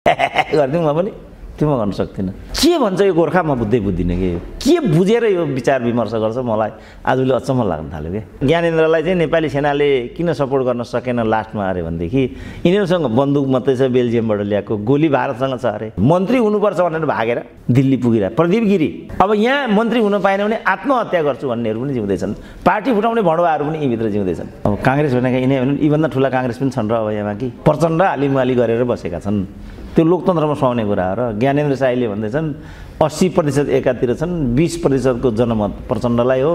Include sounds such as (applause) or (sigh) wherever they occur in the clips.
(laughs) गरिदिउँ म पनि त्यो म गर्न सक्दिनँ के भन्छ यो गोर्खा म बुझ्दै बुझ्दिनँ कि के बुझेर यो विचार विमर्श गर्छ मलाई आजले अचम्म लाग्न थाल्यो क्या ज्ञानेन्द्रलाई चाहिँ नेपाली सेनाले किन सपोर्ट गर्न सकेन लास्टमा अरे भनेदेखि यिनीहरूसँग बन्दुक मात्रै छ बेल्जियमबाट ल्याएको गोली भारतसँग छ अरे मन्त्री हुनुपर्छ भनेर भागेर दिल्ली पुगेर प्रदीप गिरी अब यहाँ मन्त्री हुन पाएन भने आत्महत्या गर्छु भन्नेहरू पनि जिउँदैछन् पार्टी फुटाउने भडुवाहरू पनि यहीँभित्र जिउँदैछन् अब काङ्ग्रेस भनेका यिनै भने यीभन्दा ठुला काङ्ग्रेस पनि छन् र अब यहाँ कि प्रचण्ड हालिमुहाली गरेर बसेका छन् त्यो लोकतन्त्रमा सुहाउने कुरा हो र ज्ञानेन्द्र साईले भन्दैछन् अस्सी प्रतिशत एकातिर छन् बिस प्रतिशतको जनमत प्रचण्डलाई हो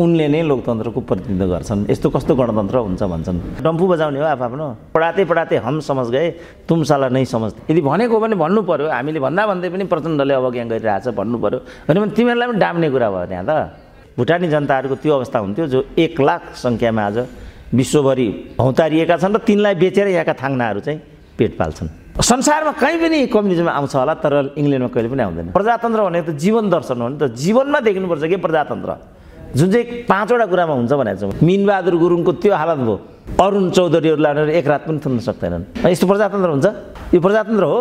उनले नै लोकतन्त्रको प्रतिनिधित्व गर्छन् यस्तो कस्तो गणतन्त्र हुन्छ भन्छन् डम्फु बजाउने हो आफ्नो पढाते पढाते हम समझ गए तुमसाला नै समझ यदि भनेको हो भने भन्नु पऱ्यो हामीले भन्दा भन्दै पनि प्रचण्डले अवज्ञा गरिरहेछ भन्नु पऱ्यो भने तिमीहरूलाई पनि डाम्ने कुरा भयो त्यहाँ त भुटानी जनताहरूको त्यो अवस्था हुन्थ्यो जो एक लाख सङ्ख्यामा आज विश्वभरि भौतारिएका छन् र तिनलाई बेचेर यहाँका थाङ्नाहरू चाहिँ पेट पाल्छन् संसारमा कहीँ पनि कम्युनिजम आउँछ होला तर इङ्ल्यान्डमा कहिले पनि आउँदैन प्रजातन्त्र भनेको त जीवन दर्शन हो नि त जीवनमा देख्नुपर्छ कि प्रजातन्त्र जुन चाहिँ पाँचवटा कुरामा हुन्छ भनेको छ मिनबहादुर गुरुङको त्यो हालत भयो अरुण चौधरीहरू लानेर एक रात पनि थुन्न सक्दैनन् यस्तो प्रजातन्त्र हुन्छ यो प्रजातन्त्र हो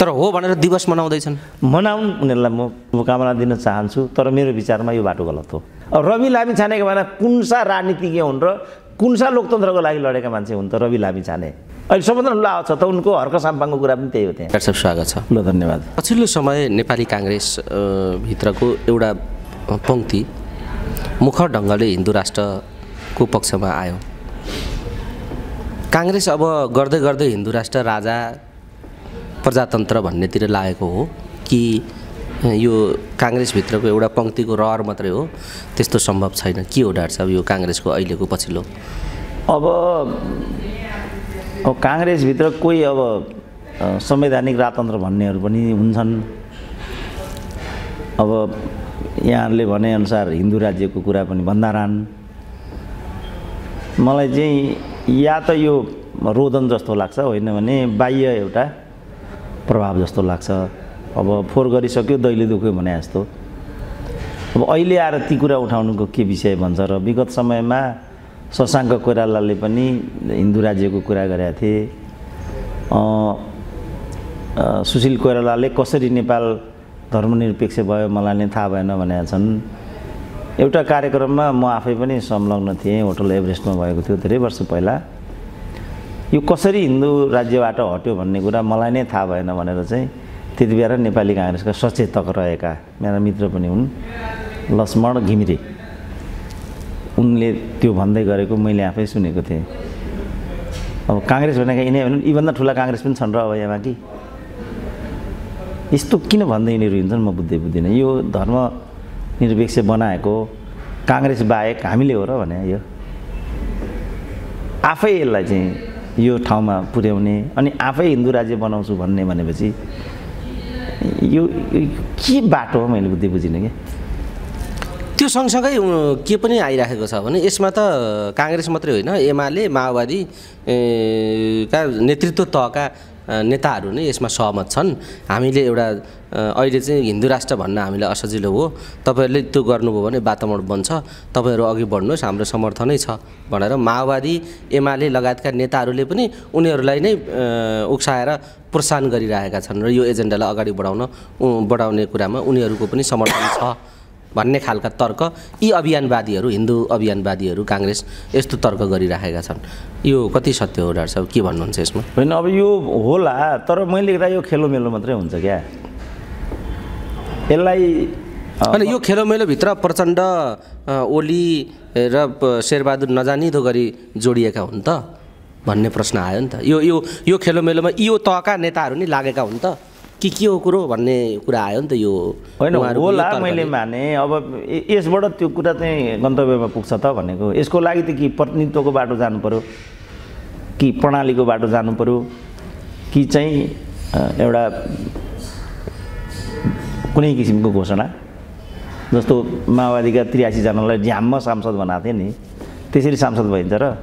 तर हो भनेर दिवस मनाउँदैछन् मनाउन् उनीहरूलाई म शुभकामना दिन चाहन्छु तर मेरो विचारमा यो बाटो गलत हो अब रवि लामी छानेको कुन कुनसा राजनीतिज्ञ हुन् र कुनसा लोकतन्त्रको लागि लडेका मान्छे हुन् त रवि लामी छाने अहिले सबभन्दा ठुलो आवाज छ त उनको हर्क साम्पाङको कुरा पनि त्यही हो त्यहाँ सब स्वागत छ ल धन्यवाद पछिल्लो समय नेपाली काङ्ग्रेस भित्रको एउटा पङ्क्ति मुखर ढङ्गले हिन्दू राष्ट्रको पक्षमा आयो काङ्ग्रेस अब गर्दै गर्दै हिन्दू राष्ट्र राजा प्रजातन्त्र भन्नेतिर लागेको हो कि यो काङ्ग्रेसभित्रको एउटा पङ्क्तिको रहर मात्रै हो त्यस्तो सम्भव छैन के हो डाक्टर साहब यो काङ्ग्रेसको अहिलेको पछिल्लो अब अब काङ्ग्रेसभित्र कोही अब संवैधानिक राजतन्त्र भन्नेहरू पनि हुन्छन् अब यहाँहरूले भनेअनुसार हिन्दू राज्यको कुरा पनि भन्दा रहन् मलाई चाहिँ या त यो रोदन जस्तो लाग्छ होइन भने बाह्य एउटा प्रभाव जस्तो लाग्छ अब फोहोर गरिसक्यो दैले दुख्यो भने जस्तो अब अहिले आएर ती कुरा उठाउनुको के विषय भन्छ र विगत समयमा शशाङ्क कोइरालाले पनि हिन्दू राज्यको कुरा गरेका थिए सुशील कोइरालाले कसरी नेपाल धर्मनिरपेक्ष भयो मलाई नै थाहा भएन भनेका छन् एउटा कार्यक्रममा म आफै पनि संलग्न थिएँ होटल एभरेस्टमा भएको थियो धेरै वर्ष पहिला यो कसरी हिन्दू राज्यबाट हट्यो भन्ने कुरा मलाई नै थाहा भएन भनेर चाहिँ त्यति बेला नेपाली काङ्ग्रेसका सचेतक रहेका मेरा मित्र पनि हुन् लक्ष्मण घिमिरे उनले त्यो भन्दै गरेको मैले आफै सुनेको थिएँ अब काङ्ग्रेस भनेको यिनै भनौँ यीभन्दा ठुला काङ्ग्रेस पनि छन् र अब यहाँ कि यस्तो किन भन्दै यिनीहरू हिँड्छन् म बुझ्दै बुझ्दिनँ यो धर्म निरपेक्ष बनाएको काङ्ग्रेस बाहेक हामीले हो र भने यो आफै यसलाई चाहिँ यो ठाउँमा पुर्याउने अनि आफै हिन्दू राज्य बनाउँछु भन्ने भनेपछि यो के बाटो हो मैले बुद्धि बुझिनँ क्या त्यो सँगसँगै के पनि आइराखेको छ भने यसमा त काङ्ग्रेस मात्रै होइन एमाले माओवादी का नेतृत्व तहका नेताहरू नै यसमा सहमत छन् हामीले एउटा अहिले चाहिँ हिन्दू राष्ट्र भन्न हामीलाई असजिलो हो तपाईँहरूले त्यो गर्नुभयो भने वातावरण बन्छ तपाईँहरू अघि बढ्नुहोस् हाम्रो समर्थनै छ भनेर माओवादी एमाले लगायतका नेताहरूले पनि उनीहरूलाई नै उक्साएर प्रोत्साहन गरिरहेका छन् र यो एजेन्डालाई अगाडि बढाउन बढाउने कुरामा उनीहरूको पनि समर्थन छ भन्ने खालका तर्क यी अभियानवादीहरू हिन्दू अभियानवादीहरू काङ्ग्रेस यस्तो तर्क गरिराखेका छन् यो कति सत्य हो डाक्टर साहब के भन्नुहुन्छ यसमा होइन अब यो होला तर मैले लेख्दा यो खेलोमेलो मात्रै हुन्छ क्या यसलाई होइन यो खेलोमेलोभित्र प्रचण्ड ओली र शेरबहादुर नजानिदो गरी जोडिएका हुन् त भन्ने प्रश्न आयो नि त यो यो यो खेलोमेलोमा यो तहका नेताहरू नि लागेका हुन् त कि के हो कुरो भन्ने कुरा आयो नि त यो होइन होला मैले माने अब यसबाट त्यो कुरा चाहिँ गन्तव्यमा पुग्छ त भनेको यसको लागि त कि प्रतिनिधित्वको बाटो जानु पऱ्यो कि प्रणालीको बाटो जानु पऱ्यो कि चाहिँ एउटा कुनै किसिमको घोषणा जस्तो माओवादीका त्रियासीजनालाई झ्याममा सांसद बनाएको थिएँ नि त्यसरी सांसद भइन्छ र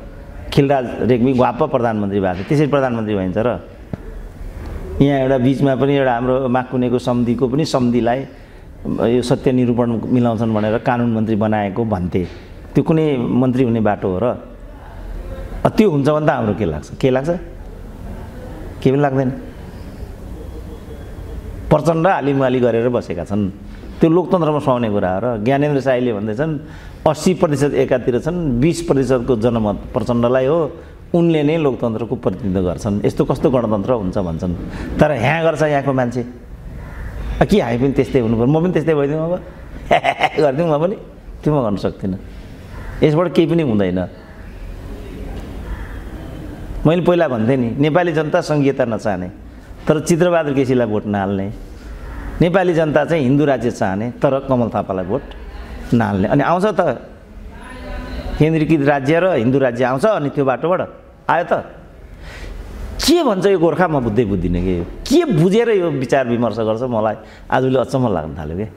खिलराज रेग्मी वाप प्रधानमन्त्री भएको थियो त्यसरी प्रधानमन्त्री भइन्छ र यहाँ एउटा बिचमा पनि एउटा हाम्रो माकुनेको सम्धिको पनि सम्धिलाई यो सत्य निरूपण मिलाउँछन् भनेर कानुन मन्त्री बनाएको भन्थे त्यो कुनै मन्त्री हुने बाटो हो र त्यो हुन्छ भने त हाम्रो के लाग्छ के लाग्छ के पनि लाग्दैन प्रचण्ड हालिमुहाली गरेर बसेका छन् त्यो लोकतन्त्रमा सुहाउने कुरा हो र ज्ञानेन्द्र साईले भन्दैछन् अस्सी प्रतिशत एकातिर छन् बिस प्रतिशतको जनमत प्रचण्डलाई हो उनले नै लोकतन्त्रको प्रतिनिधित्व गर्छन् यस्तो कस्तो गणतन्त्र हुन्छ भन्छन् तर यहाँ गर्छ यहाँको मान्छे कि हामी पनि त्यस्तै हुनु पऱ्यो म पनि त्यस्तै भइदिउँ अब (laughs) गरिदिउँ म पनि त्यो म गर्न सक्दिनँ यसबाट केही पनि हुँदैन मैले पहिला भन्थेँ नि नेपाली जनता सङ्घीयता नचाहने तर चित्रबहादुर केसीलाई भोट नहाल्ने नेपाली जनता चाहिँ हिन्दू राज्य चाहने तर कमल थापालाई भोट नहाल्ने अनि आउँछ त केन्द्रीकृत राज्य र हिन्दू राज्य आउँछ अनि त्यो बाटोबाट आयो त के भन्छ यो गोर्खा म बुझ्दै बुझ्दिनँ कि के बुझेर यो विचार विमर्श गर्छ मलाई आजले अचम्म लाग्न थाल्यो क्या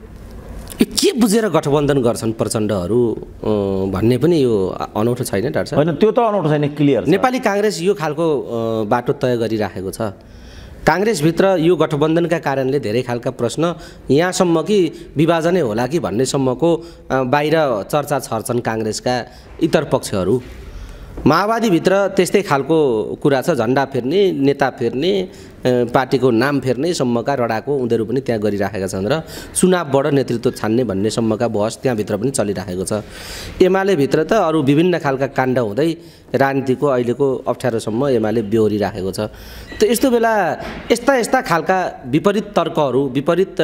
यो के बुझेर गठबन्धन गर्छन् प्रचण्डहरू भन्ने पनि यो अनौठो छैन डाक्टर होइन त्यो त अनौठो छैन क्लियर नेपाली काङ्ग्रेस यो खालको बाटो तय गरिराखेको छ काङ्ग्रेसभित्र यो गठबन्धनका कारणले धेरै खालका प्रश्न यहाँसम्म कि विभाजनै होला कि भन्नेसम्मको बाहिर चर्चा छर्छन् काङ्ग्रेसका इतर पक्षहरू माओवादीभित्र त्यस्तै खालको कुरा छ झन्डा फेर्ने नेता फेर्ने पार्टीको नाम फेर्ने सम्मका रडाको उनीहरू पनि त्यहाँ गरिराखेका छन् र चुनावबाट नेतृत्व छान्ने भन्ने सम्मका बहस त्यहाँभित्र पनि चलिराखेको छ एमालेभित्र त अरू विभिन्न खालका काण्ड हुँदै राजनीतिको अहिलेको अप्ठ्यारोसम्म एमाले बेहोरिराखेको छ त यस्तो बेला यस्ता यस्ता खालका विपरीत तर्कहरू विपरीत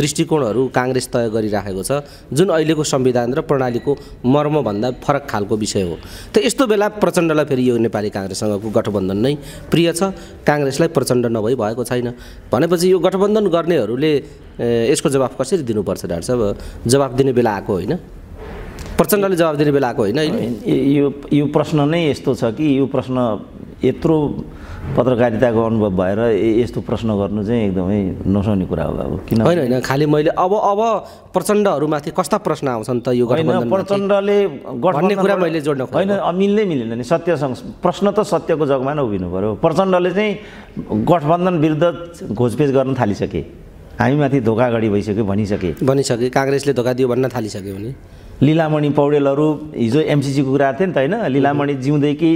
दृष्टिकोणहरू काङ्ग्रेस तय गरिराखेको छ जुन अहिलेको संविधान र प्रणालीको मर्मभन्दा फरक खालको विषय हो त यस्तो बेला प्रचण्डलाई फेरि यो नेपाली काङ्ग्रेससँगको गठबन्धन नै प्रिय छ काङ्ग्रेसलाई प्रचण्ड नभई भएको छैन भनेपछि यो गठबन्धन गर्नेहरूले यसको जवाफ कसरी दिनुपर्छ डाक्टर साहब जवाफ दिने बेला आएको होइन प्रचण्डले जवाब दिने बेला आएको होइन यो यो प्रश्न नै यस्तो छ कि यो प्रश्न यत्रो पत्रकारिताको अनुभव भएर यस्तो प्रश्न गर्नु चाहिँ एकदमै नसाउने कुरा हो अब किन होइन होइन खालि मैले अब अब प्रचण्डहरूमाथि कस्ता प्रश्न आउँछन् त यो प्रचण्डले गठबन्धन कुरा मैले जोड्न होइन मिल्दै मिलेन नि सत्यसँग प्रश्न त सत्यको जगमा नै उभिनु पऱ्यो प्रचण्डले चाहिँ गठबन्धन विरुद्ध घोजपेच गर्न थालिसके हामीमाथि धोकाघडी भइसक्यो भनिसके भनिसके काङ्ग्रेसले धोका दियो भन्न थालिसक्यो भने लीलामणि पौडेलहरू हिजो एमसिसीको कुरा थियो नि त होइन लीलामणि जिउँदै कि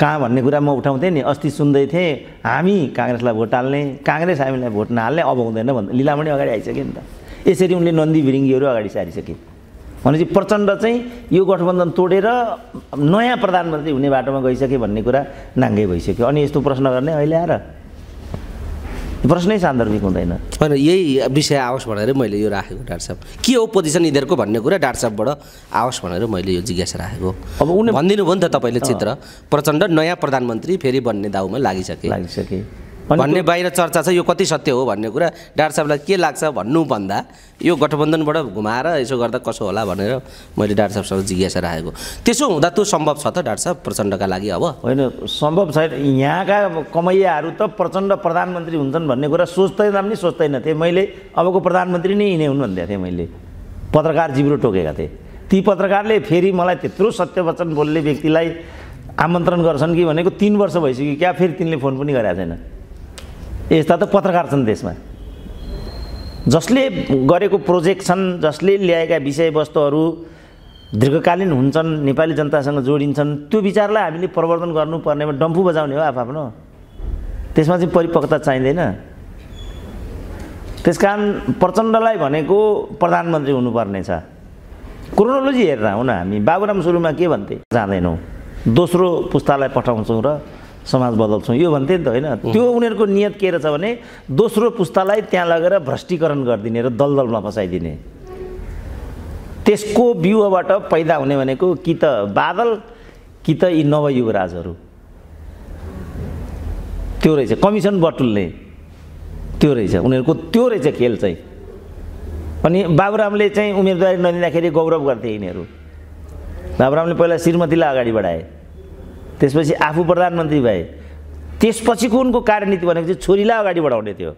कहाँ भन्ने कुरा म उठाउँथेँ नि अस्ति सुन्दै थिएँ हामी काङ्ग्रेसलाई भोट हाल्ने काङ्ग्रेस हामीलाई भोट नहाल्ने अब हुँदैन भन्दा लीलामणि अगाडि आइसक्यो नि त यसरी उनले नन्दी भिरिङ्गीहरू अगाडि सारिसके भनेपछि प्रचण्ड चाहिँ यो गठबन्धन तोडेर नयाँ प्रधानमन्त्री हुने बाटोमा गइसके भन्ने कुरा नाङ्गै भइसक्यो अनि यस्तो प्रश्न गर्ने अहिले आएर प्रश्नै सान्दर्भिक हुँदैन होइन यही विषय आओस् भनेर मैले यो राखेको डाक्टर साहब के हो पोजिसन यिनीहरूको भन्ने कुरा डाक्टर साहबबाट आओस् भनेर मैले यो जिज्ञासा राखेको अब उनी भनिदिनु भयो नि त तपाईँले चित्र प्रचण्ड नयाँ प्रधानमन्त्री फेरि बन्ने दाउमा लागिसके लागिसके भन्ने बाहिर चर्चा छ यो कति सत्य हो भन्ने कुरा डाक्टर साहबलाई के लाग्छ भन्नुभन्दा यो गठबन्धनबाट घुमाएर यसो गर्दा कसो होला भनेर मैले डाक्टर साहबसँग जिज्ञासा राखेको त्यसो हुँदा त्यो सम्भव छ त डाक्टर साहब प्रचण्डका लागि अब होइन सम्भव छैन यहाँका कमैयाहरू त प्रचण्ड प्रधानमन्त्री हुन्छन् भन्ने कुरा सोच्दैन पनि सोच्दैन थिएँ मैले अबको प्रधानमन्त्री नै यिनै हुन् भनिदिएको थिएँ मैले पत्रकार जिब्रो टोकेका थिएँ ती पत्रकारले फेरि मलाई त्यत्रो सत्यवचन बोल्ने व्यक्तिलाई आमन्त्रण गर्छन् कि भनेको तिन वर्ष भइसक्यो क्या फेरि तिनले फोन पनि गरेका छैन यस्ता त पत्रकार छन् देशमा जसले गरेको प्रोजेक्ट छन् जसले ल्याएका विषयवस्तुहरू दीर्घकालीन हुन्छन् नेपाली जनतासँग जोडिन्छन् त्यो विचारलाई हामीले प्रवर्धन गर्नुपर्नेमा डम्फु बजाउने हो आफ्नो त्यसमा चाहिँ परिपक्वता चाहिँदैन त्यस कारण प्रचण्डलाई भनेको प्रधानमन्त्री हुनुपर्ने छ क्रोनोलोजी हेरेर न हामी बाबुराम सुरुमा के भन्थे जाँदैनौँ दोस्रो पुस्तालाई पठाउँछौँ र समाज बदल्छौँ यो भन्थे नि त होइन त्यो उनीहरूको नियत के रहेछ भने दोस्रो पुस्तालाई त्यहाँ लगेर भ्रष्टीकरण गरिदिने र दलदलमा फसाइदिने त्यसको बिउबाट पैदा हुने भनेको कि त बादल कि त यी नवयुवराजहरू त्यो रहेछ कमिसन बटुल्ने त्यो रहेछ उनीहरूको त्यो रहेछ खेल चाहिँ अनि बाबुरामले चाहिँ उम्मेदवारी नदिँदाखेरि गौरव गर्थे यिनीहरू बाबुरामले पहिला श्रीमतीलाई अगाडि बढाए त्यसपछि आफू प्रधानमन्त्री भए त्यसपछि उनको कार्यनीति भनेको चाहिँ छोरीलाई अगाडि बढाउने थियो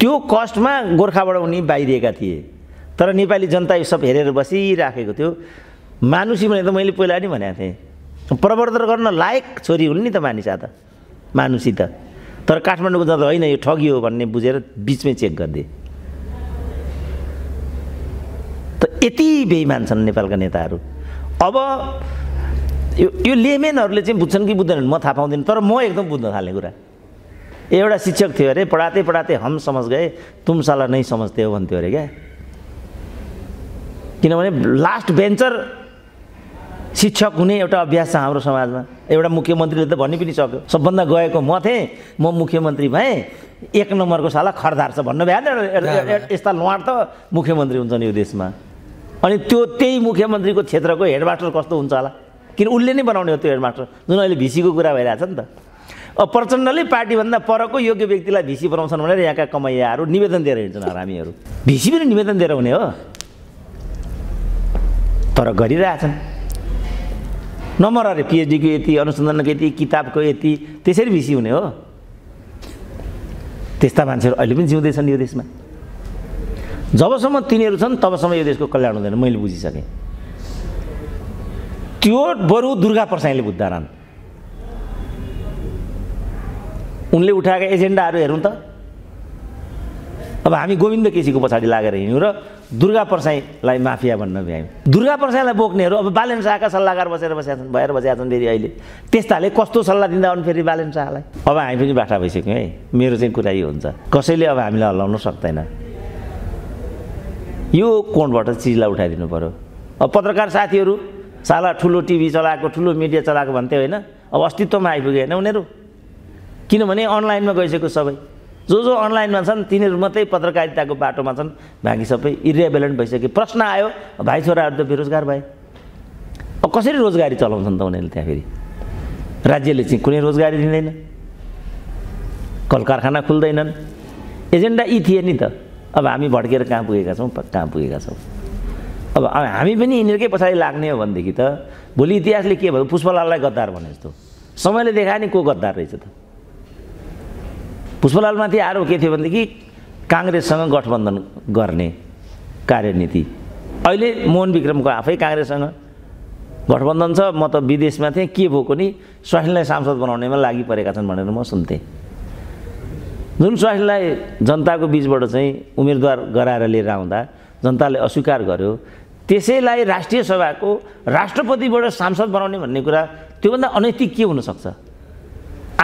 त्यो कस्टमा गोर्खाबाट उनी बाहिरिएका थिए तर नेपाली जनता यो सब हेरेर बसिराखेको थियो मानुसी भने त मैले पहिला नि भनेको थिएँ प्रवर्तन गर्न लायक छोरी हुन् नि त मानिसा त मानुसी त तर काठमाडौँको जनता होइन यो ठगियो भन्ने बुझेर बिचमै चेक गरिदिए त यति बेइमान छन् नेपालका नेताहरू अब यो यो लेमेनहरूले चाहिँ बुझ्छन् कि बुझ्दैनन् म थाहा पाउँदिनँ तर म एकदम बुझ्न थाल्ने कुरा एउटा शिक्षक थियो अरे पढाते पढाते हम समझ गए तुम साला नै समझते हो भन्थ्यो अरे क्या किनभने लास्ट भेन्चर शिक्षक हुने एउटा अभ्यास छ हाम्रो समाजमा एउटा मुख्यमन्त्रीले त भनि पनि सक्यो सबभन्दा गएको म थिएँ म मुख्यमन्त्री भएँ एक नम्बरको साला खरदार छ भन्नु भएन यस्ता ल्वाड त मुख्यमन्त्री हुन्छन् यो देशमा अनि त्यो त्यही मुख्यमन्त्रीको क्षेत्रको हेडमास्टर कस्तो हुन्छ होला किन उसले नै बनाउने हो त्यो हेडमास्टर जुन अहिले भिसीको कुरा भइरहेछ नि त अब प्रचण्डले पार्टीभन्दा परको योग्य व्यक्तिलाई भिसी बनाउँछन् भनेर यहाँका कमैयाहरू निवेदन दिएर हिँड्छन् हामीहरू भिसी पनि निवेदन दिएर हुने हो तर गरिरहेछन् नम्बर अरे पिएचडीको यति अनुसन्धानको यति किताबको यति त्यसरी भिसी हुने हो त्यस्ता मान्छेहरू अहिले पनि जिउँदैछन् यो देशमा जबसम्म तिनीहरू छन् तबसम्म यो देशको कल्याण हुँदैन मैले बुझिसकेँ त्यो बरु दुर्गा प्रसाईले बुझ्दानन् उनले उठाएका एजेन्डाहरू हेरौँ त अब हामी गोविन्द केसीको पछाडि लागेर हिँड्यौँ र दुर्गा प्रसाईलाई माफिया भन्न भ्यायौँ दुर्गा प्रसाईलाई बोक्नेहरू अब बालेन शाहका सल्लाहकार बसेर बसेका छन् भएर बसेका छन् फेरि अहिले त्यस्ताले कस्तो सल्लाह दिँदा पनि फेरि बालेन शाहलाई अब हामी पनि बाठा भइसक्यौँ है मेरो चाहिँ कुरा यो हुन्छ कसैले अब हामीलाई हल्लाउन सक्दैन यो कोणबाट चिजलाई उठाइदिनु पऱ्यो अब पत्रकार साथीहरू साला ठुलो टिभी चलाएको ठुलो मिडिया चलाएको भन्थे होइन अब अस्तित्वमा आइपुग्यो होइन उनीहरू किनभने अनलाइनमा गइसक्यो सबै जो जो अनलाइनमा छन् तिनीहरू मात्रै पत्रकारिताको बाटोमा छन् बाँकी सबै इरेभेलेन्ट भइसक्यो प्रश्न आयो भाइ छोराहरू त बेरोजगार भए अब कसरी रोजगारी चलाउँछन् त उनीहरूले त्यहाँ फेरि राज्यले चाहिँ कुनै रोजगारी दिँदैन कल कारखाना खुल्दैनन् एजेन्डा यी थिए नि त अब हामी भड्केर कहाँ पुगेका छौँ कहाँ पुगेका छौँ अब हामी पनि यिनीहरूकै पछाडि लाग्ने हो भनेदेखि त भोलि इतिहासले के भयो पुष्पलाललाई गद्दार भने जस्तो समयले देखाए नि को गद्दार रहेछ त पुष्पलालमाथि आरोप के थियो भनेदेखि काङ्ग्रेससँग गठबन्धन गर्ने कार्यनीति अहिले मोहन विक्रमको आफै काङ्ग्रेससँग गठबन्धन छ म त विदेशमा थिएँ के भएको नि स्वास्नीलाई सांसद बनाउनेमा लागि परेका छन् भनेर म सुन्थेँ जुन स्वास्नीलाई जनताको बिचबाट चाहिँ उम्मेदवार गराएर लिएर आउँदा जनताले अस्वीकार गर्यो त्यसैलाई राष्ट्रिय सभाको राष्ट्रपतिबाट सांसद बनाउने भन्ने कुरा त्योभन्दा अनैतिक के हुनसक्छ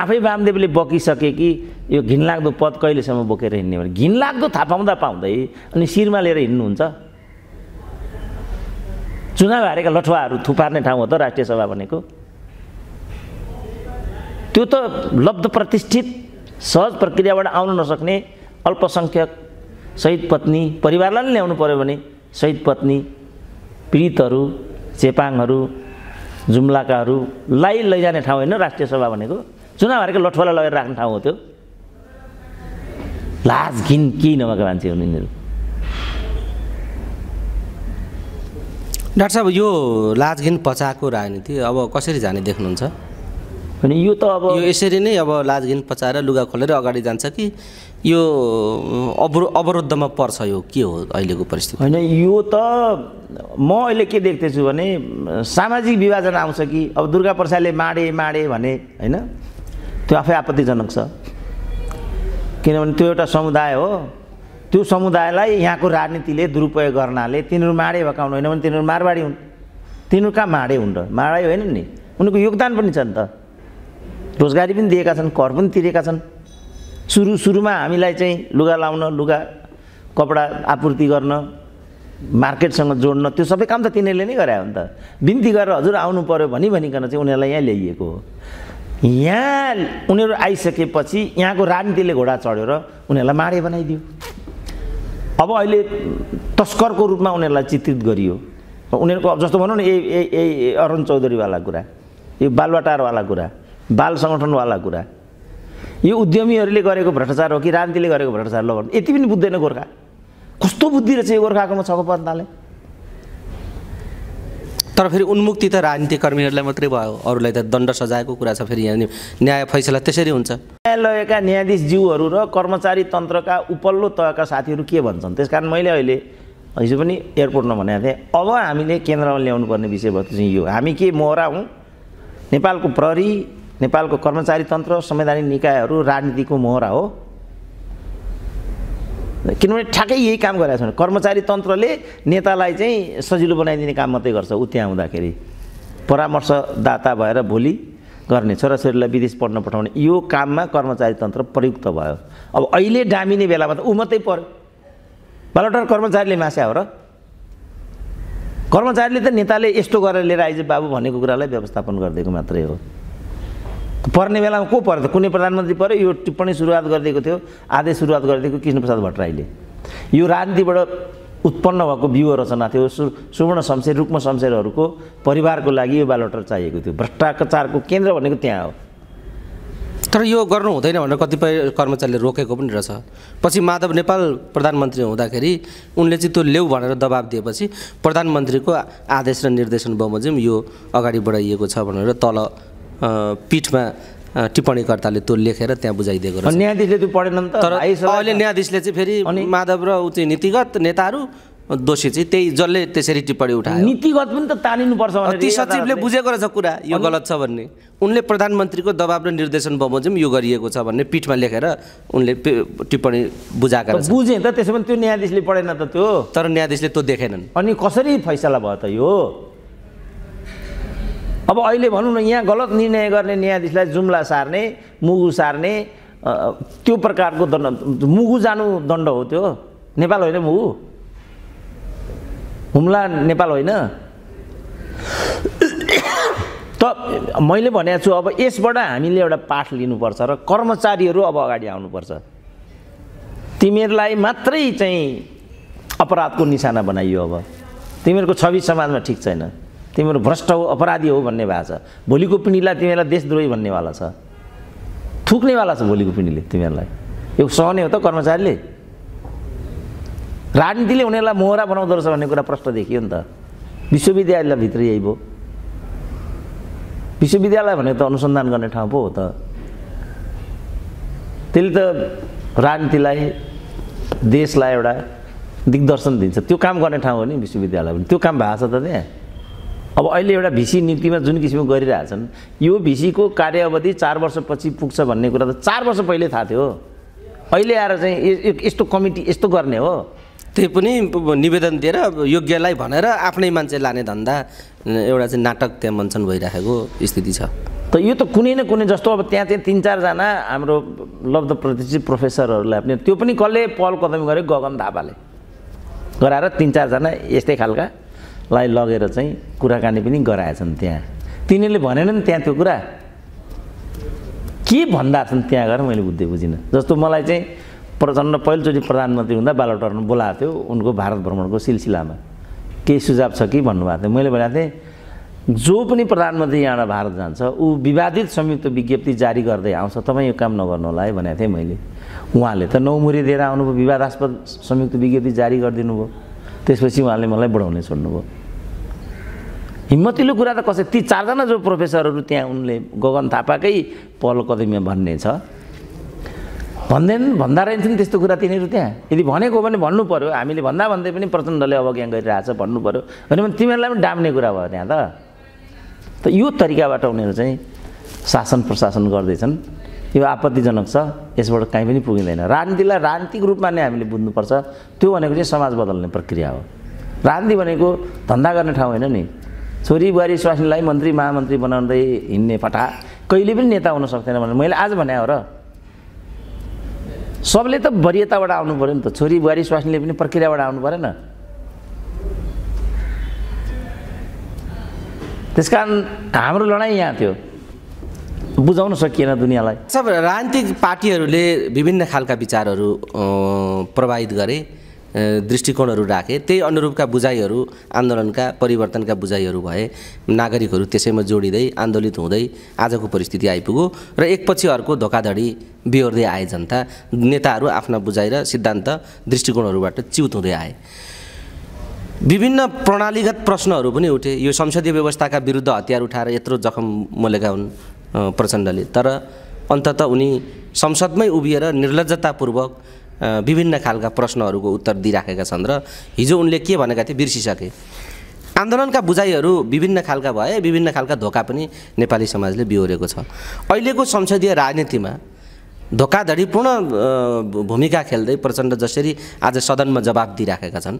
आफै वामदेवले बकिसके कि यो घिनलाग्दो पद कहिलेसम्म बोकेर हिँड्ने भने घिनलाग्दो थाहा पाउँदा पाउँदै अनि शिरमा लिएर हिँड्नुहुन्छ चुनाव हारेका लठुवाहरू थुपार्ने ठाउँ हो त राष्ट्रिय सभा भनेको त्यो त लब्ध प्रतिष्ठित सहज प्रक्रियाबाट आउन नसक्ने अल्पसङ्ख्यक सहित पत्नी परिवारलाई ल्याउनु पऱ्यो भने सहित पत्नी पीडितहरू चेपाङहरू जुम्लाकाहरूलाई लैजाने ठाउँ होइन राष्ट्रिय सभा भनेको चुनाव हारेको लगेर राख्ने ठाउँ हो त्यो लाज घिन केही नभएको मान्छे हुन् यिनीहरू डाक्टर साहब यो लाजघिन पचाएको राजनीति अब कसरी जाने देख्नुहुन्छ अनि यो त अब यो यसरी नै अब लाजगिन पचाएर लुगा खोलेर अगाडि जान्छ कि यो अवरो अवरोधमा पर्छ यो के हो अहिलेको परिस्थिति होइन यो त म अहिले के देख्दैछु भने सामाजिक विभाजन आउँछ कि अब दुर्गा प्रसादले माडे माडे भने होइन त्यो आफै आपत्तिजनक छ किनभने त्यो एउटा समुदाय हो त्यो समुदायलाई यहाँको राजनीतिले दुरुपयोग गर्नाले तिनीहरू माडे भकाउनु होइन भने तिनीहरू मारवाडी हुन् तिनीहरू कहाँ माडे हुन् र माडै होइन नि उनीहरूको योगदान पनि छ नि त रोजगारी पनि दिएका छन् कर पनि तिरेका छन् सुरु सुरुमा हामीलाई चाहिँ लुगा लाउन लुगा कपडा आपूर्ति गर्न मार्केटसँग जोड्न त्यो सबै काम त तिनीहरूले नै गरे हो नि त बिन्ती गरेर हजुर आउनु पऱ्यो भनी भनिकन चाहिँ उनीहरूलाई यहाँ ल्याइएको हो यहाँ उनीहरू आइसकेपछि यहाँको राजनीतिले घोडा चढ्यो र उनीहरूलाई माडे बनाइदियो अब अहिले तस्करको रूपमा उनीहरूलाई चित्रित गरियो उनीहरूको जस्तो भनौँ न ए ए ए अरुण चौधरीवाला कुरा यो बालवाटारवाला कुरा बाल सङ्गठनवाला कुरा यो उद्यमीहरूले गरेको भ्रष्टाचार हो कि राजनीतिले गरेको भ्रष्टाचार लगाउनु भन्नु यति पनि बुझ्दैन गोर्खा कस्तो बुद्धि रहेछ यो गोर्खाकोमा छ पन्थाले तर फेरि उन्मुक्ति त राजनीति कर्मीहरूलाई मात्रै भयो अरूलाई त दण्ड सजाएको कुरा छ फेरि यहाँ न्याय फैसला त्यसरी हुन्छ न्यायालयका न्यायाधीश जिउहरू र कर्मचारी तन्त्रका उपल्लो तहका साथीहरू के भन्छन् त्यसकारण मैले अहिले हिजो पनि एयरपोर्टमा भनेको थिएँ अब हामीले केन्द्रमा ल्याउनु पर्ने विषयवस्तु चाहिँ यो हामी के मोहरा हौँ नेपालको प्रहरी नेपालको कर्मचारी तन्त्र संवैधानिक निकायहरू राजनीतिको मोहरा हो किनभने ठ्याक्कै यही काम गरेका छन् कर्मचारी तन्त्रले नेतालाई चाहिँ सजिलो बनाइदिने काम मात्रै गर्छ ऊ त्यहाँ हुँदाखेरि परामर्शदाता भएर भोलि गर्ने छोराछोरीलाई विदेश पढ्न पठाउने यो काममा कर्मचारी तन्त्र प्रयुक्त भयो अब अहिले डामिने बेलामा त ऊ मात्रै पर्यो बालटार कर्मचारीले मास्या हो र कर्मचारीले त नेताले यस्तो गरेर लिएर आइज बाबु भनेको कुरालाई व्यवस्थापन गरिदिएको मात्रै हो पर्ने बेलामा को पर्यो कुनै प्रधानमन्त्री पऱ्यो यो टिप्पणी सुरुवात गरिदिएको थियो आदेश सुरुवात गरिदिएको कृष्णप्रसाद भट्टराईले यो राजनीतिबाट उत्पन्न भएको व्यूह रचना थियो सु सुवर्ण शमशेर रुक्म शमशेरहरूको परिवारको लागि यो बालोटर चाहिएको थियो भ्रष्टाचारको केन्द्र भनेको त्यहाँ हो तर यो गर्नु हुँदैन भनेर कतिपय कर्मचारीले रोकेको पनि रहेछ पछि माधव नेपाल प्रधानमन्त्री हुँदाखेरि उनले चाहिँ त्यो ल्याउ भनेर दबाब दिएपछि प्रधानमन्त्रीको आदेश र निर्देशन बमोजिम यो अगाडि बढाइएको छ भनेर तल पीठमा टिप्पणीकर्ताले त्यो लेखेर त्यहाँ बुझाइदिएको रहेछ न्यायाधीशले त्यो पढेनन् त तर अहिले न्यायाधीशले चाहिँ फेरि अनि माधव र ऊ चाहिँ नीतिगत नेताहरू दोषी चाहिँ त्यही जसले त्यसरी टिप्पणी उठायो नीतिगत पनि त तानिनुपर्छ ती सचिवले बुझेको रहेछ कुरा यो गलत छ भन्ने उनले प्रधानमन्त्रीको दबाब र निर्देशन बमोजिम यो गरिएको छ भन्ने पीठमा लेखेर उनले टिप्पणी बुझाएका बुझेँ त त्यसो भने त्यो न्यायाधीशले पढेन त त्यो तर न्यायाधीशले त्यो देखेनन् अनि कसरी फैसला भयो त यो अब अहिले भनौँ न यहाँ गलत निर्णय गर्ने न्यायाधीशलाई जुम्ला सार्ने मुगु सार्ने त्यो प्रकारको दण्ड मुगु जानु दण्ड हो त्यो नेपाल होइन मुगु हुम्ला नेपाल होइन त मैले भनेको छु अब यसबाट हामीले एउटा पाठ लिनुपर्छ र कर्मचारीहरू अब अगाडि आउनुपर्छ तिमीहरूलाई मात्रै चाहिँ अपराधको निशाना बनाइयो अब तिमीहरूको छवि समाजमा ठिक छैन तिमीहरू भ्रष्ट हो अपराधी हो भन्ने भएको छ भोलिको पिँढीलाई तिमीहरूलाई देशद्रोही भन्नेवाला छ थुक्नेवाला छ भोलिको पिँढीले तिमीहरूलाई यो सहने हो त कर्मचारीले राजनीतिले उनीहरूलाई मोहरा बनाउँदो रहेछ भन्ने कुरा प्रश्न देखियो नि त विश्वविद्यालयलाई भित्र यही भयो विश्वविद्यालय भनेको त अनुसन्धान गर्ने ठाउँ पो हो त त्यसले त राजनीतिलाई देशलाई एउटा दिग्दर्शन दिन्छ त्यो काम गर्ने ठाउँ हो नि विश्वविद्यालय पनि त्यो काम भएको छ त त्यहाँ अब अहिले एउटा भिसी नियुक्तिमा जुन किसिमको गरिरहेछन् यो भिसीको कार्यावधि चार वर्षपछि पुग्छ भन्ने कुरा त चार वर्ष पहिले थाहा थियो अहिले आएर चाहिँ यस्तो कमिटी यस्तो गर्ने हो त्यही पनि निवेदन दिएर योग्यलाई भनेर आफ्नै मान्छे लाने धन्दा एउटा चाहिँ नाटक त्यहाँ मञ्चन भइराखेको स्थिति छ त यो त कुनै न कुनै जस्तो अब त्यहाँ चाहिँ तिन चारजना हाम्रो लब्ध प्रतिष्ठित प्रोफेसरहरूलाई पनि त्यो पनि कसले पहल कदम गरे गगन थापाले गराएर तिन चारजना यस्तै खालका लाई लगेर चाहिँ कुराकानी पनि गराएछन् त्यहाँ तिनीहरूले भनेन नि त्यहाँ त्यो कुरा के भन्दा छन् त्यहाँ गएर मैले बुझ्दै बुझिनँ जस्तो मलाई चाहिँ प्रचण्ड पहिलोचोटि प्रधानमन्त्री हुँदा बालोटरमा बोलाएको थियो उनको भारत भ्रमणको सिलसिलामा केही सुझाव छ कि भन्नुभएको थियो मैले भनेको थिएँ जो पनि प्रधानमन्त्री यहाँबाट भारत जान्छ ऊ विवादित संयुक्त विज्ञप्ति जारी गर्दै आउँछ तपाईँ यो काम नगर्नु होला है भनेको थिएँ मैले उहाँले त नौमुरी दिएर आउनुभयो विवादास्पद संयुक्त विज्ञप्ति जारी गरिदिनु भयो त्यसपछि उहाँले मलाई बढाउने छोड्नुभयो हिम्मतिलो कुरा त कसै ती चारजना जो प्रोफेसरहरू त्यहाँ उनले गगन थापाकै पल कदमीमा भन्ने छ भन्दैन भन्दा रहेछन् त्यस्तो कुरा तिनीहरू त्यहाँ यदि भनेको हो भने भन्नु पऱ्यो हामीले भन्दा भन्दै पनि प्रचण्डले अब गरिरहेछ भन्नु पऱ्यो भने तिमीहरूलाई पनि डाम्ने कुरा भयो त्यहाँ त यो तरिकाबाट उनीहरू चाहिँ शासन प्रशासन गर्दैछन् यो आपत्तिजनक छ यसबाट काहीँ पनि पुगिँदैन राजनीतिलाई राजनीतिक रूपमा नै हामीले बुझ्नुपर्छ त्यो भनेको चाहिँ समाज बदल्ने प्रक्रिया हो राजनीति भनेको धन्दा गर्ने ठाउँ होइन नि छोरी बुहारी स्वास्नीलाई मन्त्री महामन्त्री बनाउँदै हिँड्ने पटा कहिले पनि नेता हुन सक्दैन भनेर मैले आज भने हो र सबले त वरियताबाट आउनु पऱ्यो नि त छोरी बुहारी स्वास्नीले पनि प्रक्रियाबाट आउनु परेन त्यस कारण हाम्रो लडाइँ यहाँ थियो बुझाउन सकिएन दुनियाँलाई सब राजनीतिक पार्टीहरूले विभिन्न खालका विचारहरू प्रभावित गरे दृष्टिकोणहरू राखे त्यही अनुरूपका बुझाइहरू आन्दोलनका परिवर्तनका बुझाइहरू भए नागरिकहरू त्यसैमा जोडिँदै आन्दोलित हुँदै आजको परिस्थिति आइपुग्यो र एकपछि अर्को धोकाधडी बिहोर्दै आए जनता नेताहरू आफ्ना बुझाइ र सिद्धान्त दृष्टिकोणहरूबाट च्युत हुँदै आए विभिन्न प्रणालीगत प्रश्नहरू पनि उठे यो संसदीय व्यवस्थाका विरुद्ध हतियार उठाएर यत्रो जखम मोलेका हुन् प्रचण्डले तर अन्तत उनी संसदमै उभिएर निर्लजतापूर्वक विभिन्न खालका प्रश्नहरूको उत्तर दिइराखेका छन् र हिजो उनले के भनेका थिए बिर्सिसके आन्दोलनका बुझाइहरू विभिन्न खालका भए विभिन्न खालका धोका पनि नेपाली समाजले बिहोरेको छ अहिलेको संसदीय राजनीतिमा धोकाधडीपूर्ण भूमिका खेल्दै प्रचण्ड जसरी आज सदनमा जवाब दिइराखेका छन्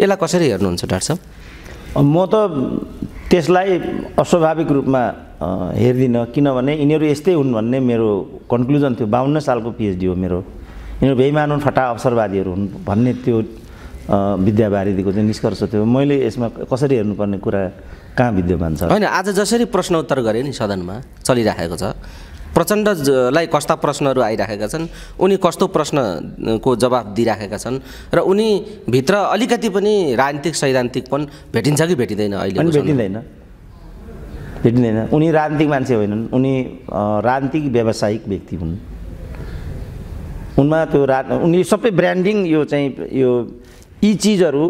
यसलाई कसरी हेर्नुहुन्छ डाक्टर साहब म त त्यसलाई अस्वाभाविक रूपमा हेर्दिनँ किनभने यिनीहरू यस्तै हुन् भन्ने मेरो कन्क्लुजन थियो बाहन्न सालको पिएचडी हो मेरो यिनीहरू बेइमान हुन् फटा अवसरवादीहरू हुन् भन्ने त्यो विद्यावारिदिको चाहिँ निष्कर्ष थियो मैले यसमा कसरी हेर्नुपर्ने कुरा कहाँ विद्यमान छ होइन आज जसरी प्रश्न उत्तर गरे नि सदनमा चलिराखेको छ प्रचण्डलाई कस्ता प्रश्नहरू आइराखेका छन् उनी कस्तो प्रश्नको जवाब दिइराखेका छन् र उनी भित्र अलिकति पनि राजनीतिक सैद्धान्तिकपन भेटिन्छ कि भेटिँदैन अहिले भेटिँदैन भेटिँदैन उनी राजनीतिक मान्छे होइनन् उनी राजनीतिक व्यावसायिक व्यक्ति हुन् उनमा त्यो रा उनी सबै ब्रान्डिङ यो चाहिँ यो यी चिजहरू